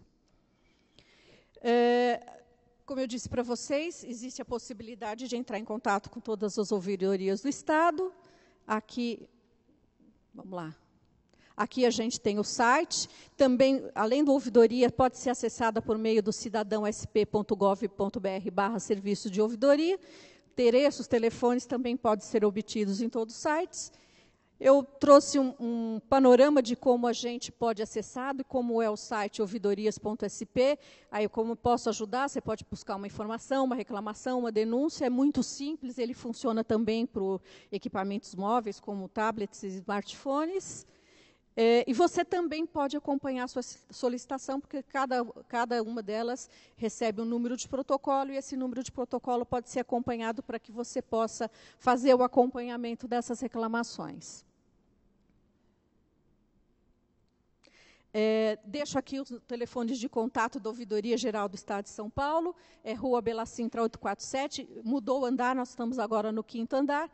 [SPEAKER 4] É como eu disse para vocês, existe a possibilidade de entrar em contato com todas as ouvidorias do Estado. Aqui, vamos lá. Aqui a gente tem o site. Também, além do ouvidoria, pode ser acessada por meio do cidadãosp.gov.br barra serviço de ouvidoria. Endereços, telefones também podem ser obtidos em todos os sites. Eu trouxe um, um, panorama de como a gente pode acessar, e como é o site ouvidorias.sp. Aí, como posso ajudar, você pode buscar uma informação, uma reclamação, uma denúncia. É muito simples, ele funciona também para equipamentos móveis, como tablets e smartphones. É, e você também pode acompanhar a sua solicitação, porque cada, cada uma delas recebe um número de protocolo, e esse número de protocolo pode ser acompanhado para que você possa fazer o acompanhamento dessas reclamações. É, deixo aqui os telefones de contato da Ouvidoria Geral do Estado de São Paulo, é Rua Belacintra 847, mudou o andar, nós estamos agora no quinto andar,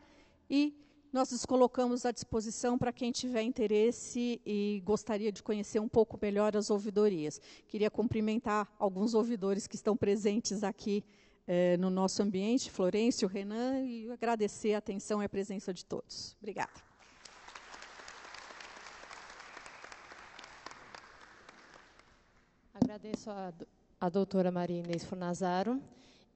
[SPEAKER 4] e nós nos colocamos à disposição para quem tiver interesse e gostaria de conhecer um pouco melhor as ouvidorias. Queria cumprimentar alguns ouvidores que estão presentes aqui é, no nosso ambiente, Florencio, Renan, e agradecer a atenção e a presença de todos. Obrigada.
[SPEAKER 1] Agradeço a, a doutora Maria Inês Fornazaro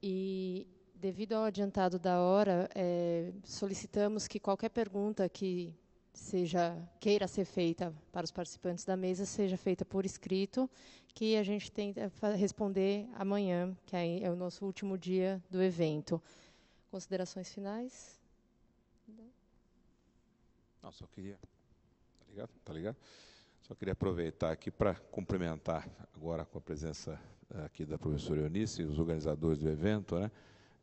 [SPEAKER 1] e, devido ao adiantado da hora, é, solicitamos que qualquer pergunta que seja queira ser feita para os participantes da mesa seja feita por escrito, que a gente tenta responder amanhã, que é o nosso último dia do evento. Considerações finais?
[SPEAKER 2] Não, só queria. Tá ligado? Tá ligado? Só queria aproveitar aqui para cumprimentar agora com a presença eh, aqui da professora Eunice, os organizadores do evento, né?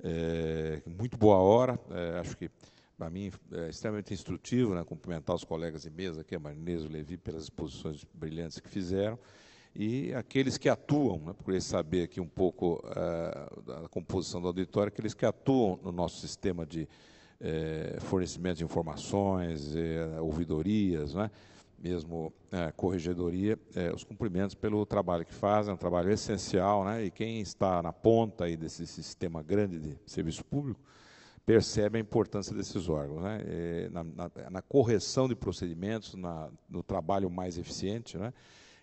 [SPEAKER 2] É, muito boa hora, é, acho que para mim é extremamente instrutivo, né? Cumprimentar os colegas de mesa aqui, a e o Levi, pelas exposições brilhantes que fizeram e aqueles que atuam, né, procurei saber aqui um pouco da composição do auditório, aqueles que atuam no nosso sistema de fornecimento de informações, uh, ouvidorias, né, mesmo é, corregedoria, é, os cumprimentos pelo trabalho que fazem, é um trabalho essencial, né? e quem está na ponta aí desse sistema grande de serviço público percebe a importância desses órgãos, né? É, na, na, na, correção de procedimentos, na, no trabalho mais eficiente, né?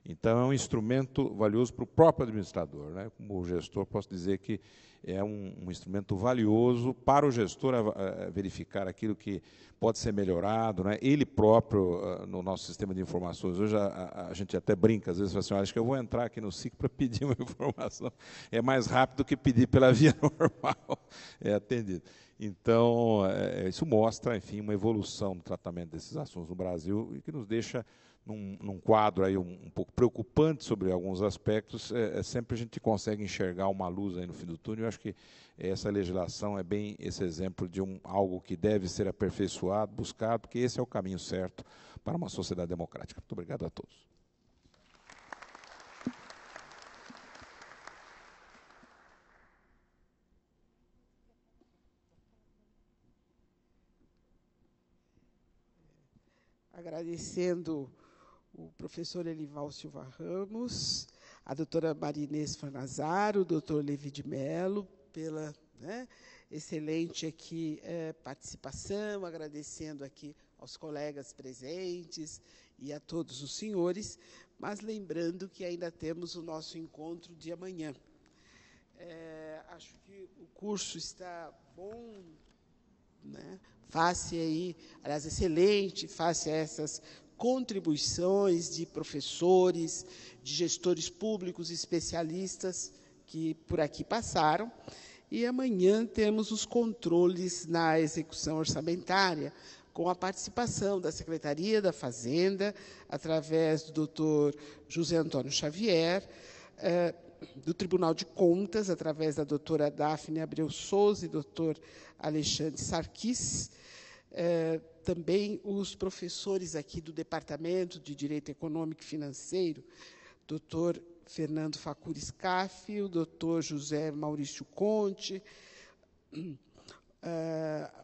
[SPEAKER 2] Então, é um instrumento valioso para o próprio administrador. Né? Como gestor, posso dizer que é um, um instrumento valioso para o gestor a, a verificar aquilo que pode ser melhorado. Né? Ele próprio, a, ah, no nosso sistema de informações, hoje a, gente até brinca, às vezes fala assim, acho que eu vou entrar aqui no SIC para pedir uma informação. É mais rápido que pedir pela via normal. É atendido. Então, é, isso mostra, enfim, uma evolução no tratamento desses assuntos no Brasil e que nos deixa num, num quadro aí um, um, pouco preocupante sobre alguns aspectos, é, é, sempre a gente consegue enxergar uma luz aí no fim do túnel. Eu acho que essa legislação é bem esse exemplo de um, algo que deve ser aperfeiçoado, buscado, porque esse é o caminho certo para uma sociedade democrática. Muito obrigado a todos.
[SPEAKER 5] agradecendo o professor Elival Silva Ramos, a doutora Marinês Farnazaro, o doutor Levi de Mello, pela né, excelente aqui é, participação, agradecendo aqui aos colegas presentes e a todos os senhores, mas lembrando que ainda temos o nosso encontro de amanhã. É, acho que o curso está bom, né? face aí, aliás, excelente, face a essas contribuições de professores, de gestores públicos, especialistas que por aqui passaram. E amanhã temos os controles na execução orçamentária, com a participação da Secretaria da Fazenda, através do doutor José Antônio Xavier, eh, do Tribunal de Contas, através da doutora Daphne Abreu Souza e doutor Alexandre Sarquis, eh, também os professores aqui do Departamento de Direito Econômico e Financeiro, doutor Fernando Facuri Scaff, o doutor José Maurício Conte, uh,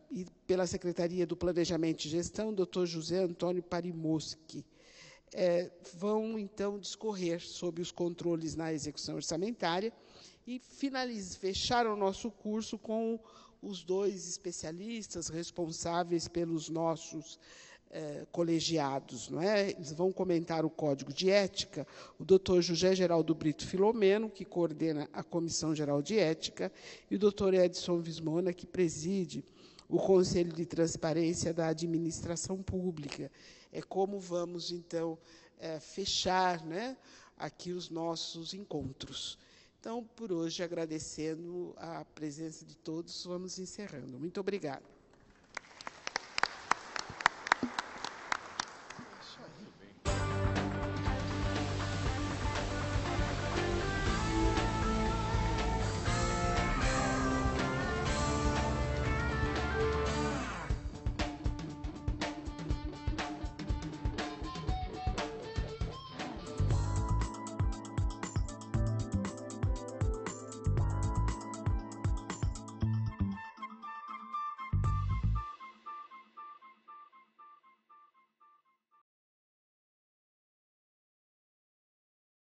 [SPEAKER 5] e pela Secretaria do Planejamento e Gestão, doutor José Antônio Parimoski. É, eh, vão, então, discorrer sobre os controles na execução orçamentária e finaliz, fechar o nosso curso com os dois especialistas responsáveis pelos nossos eh, colegiados, não é? Eles vão comentar o código de ética, o doutor José Geraldo Brito Filomeno, que coordena a Comissão Geral de Ética, e o doutor Edson Vismona, que preside o Conselho de Transparência da Administração Pública. É como vamos, então, eh, fechar né, aqui os nossos encontros. Então, por hoje, agradecendo a presença de todos, vamos encerrando. Muito obrigada.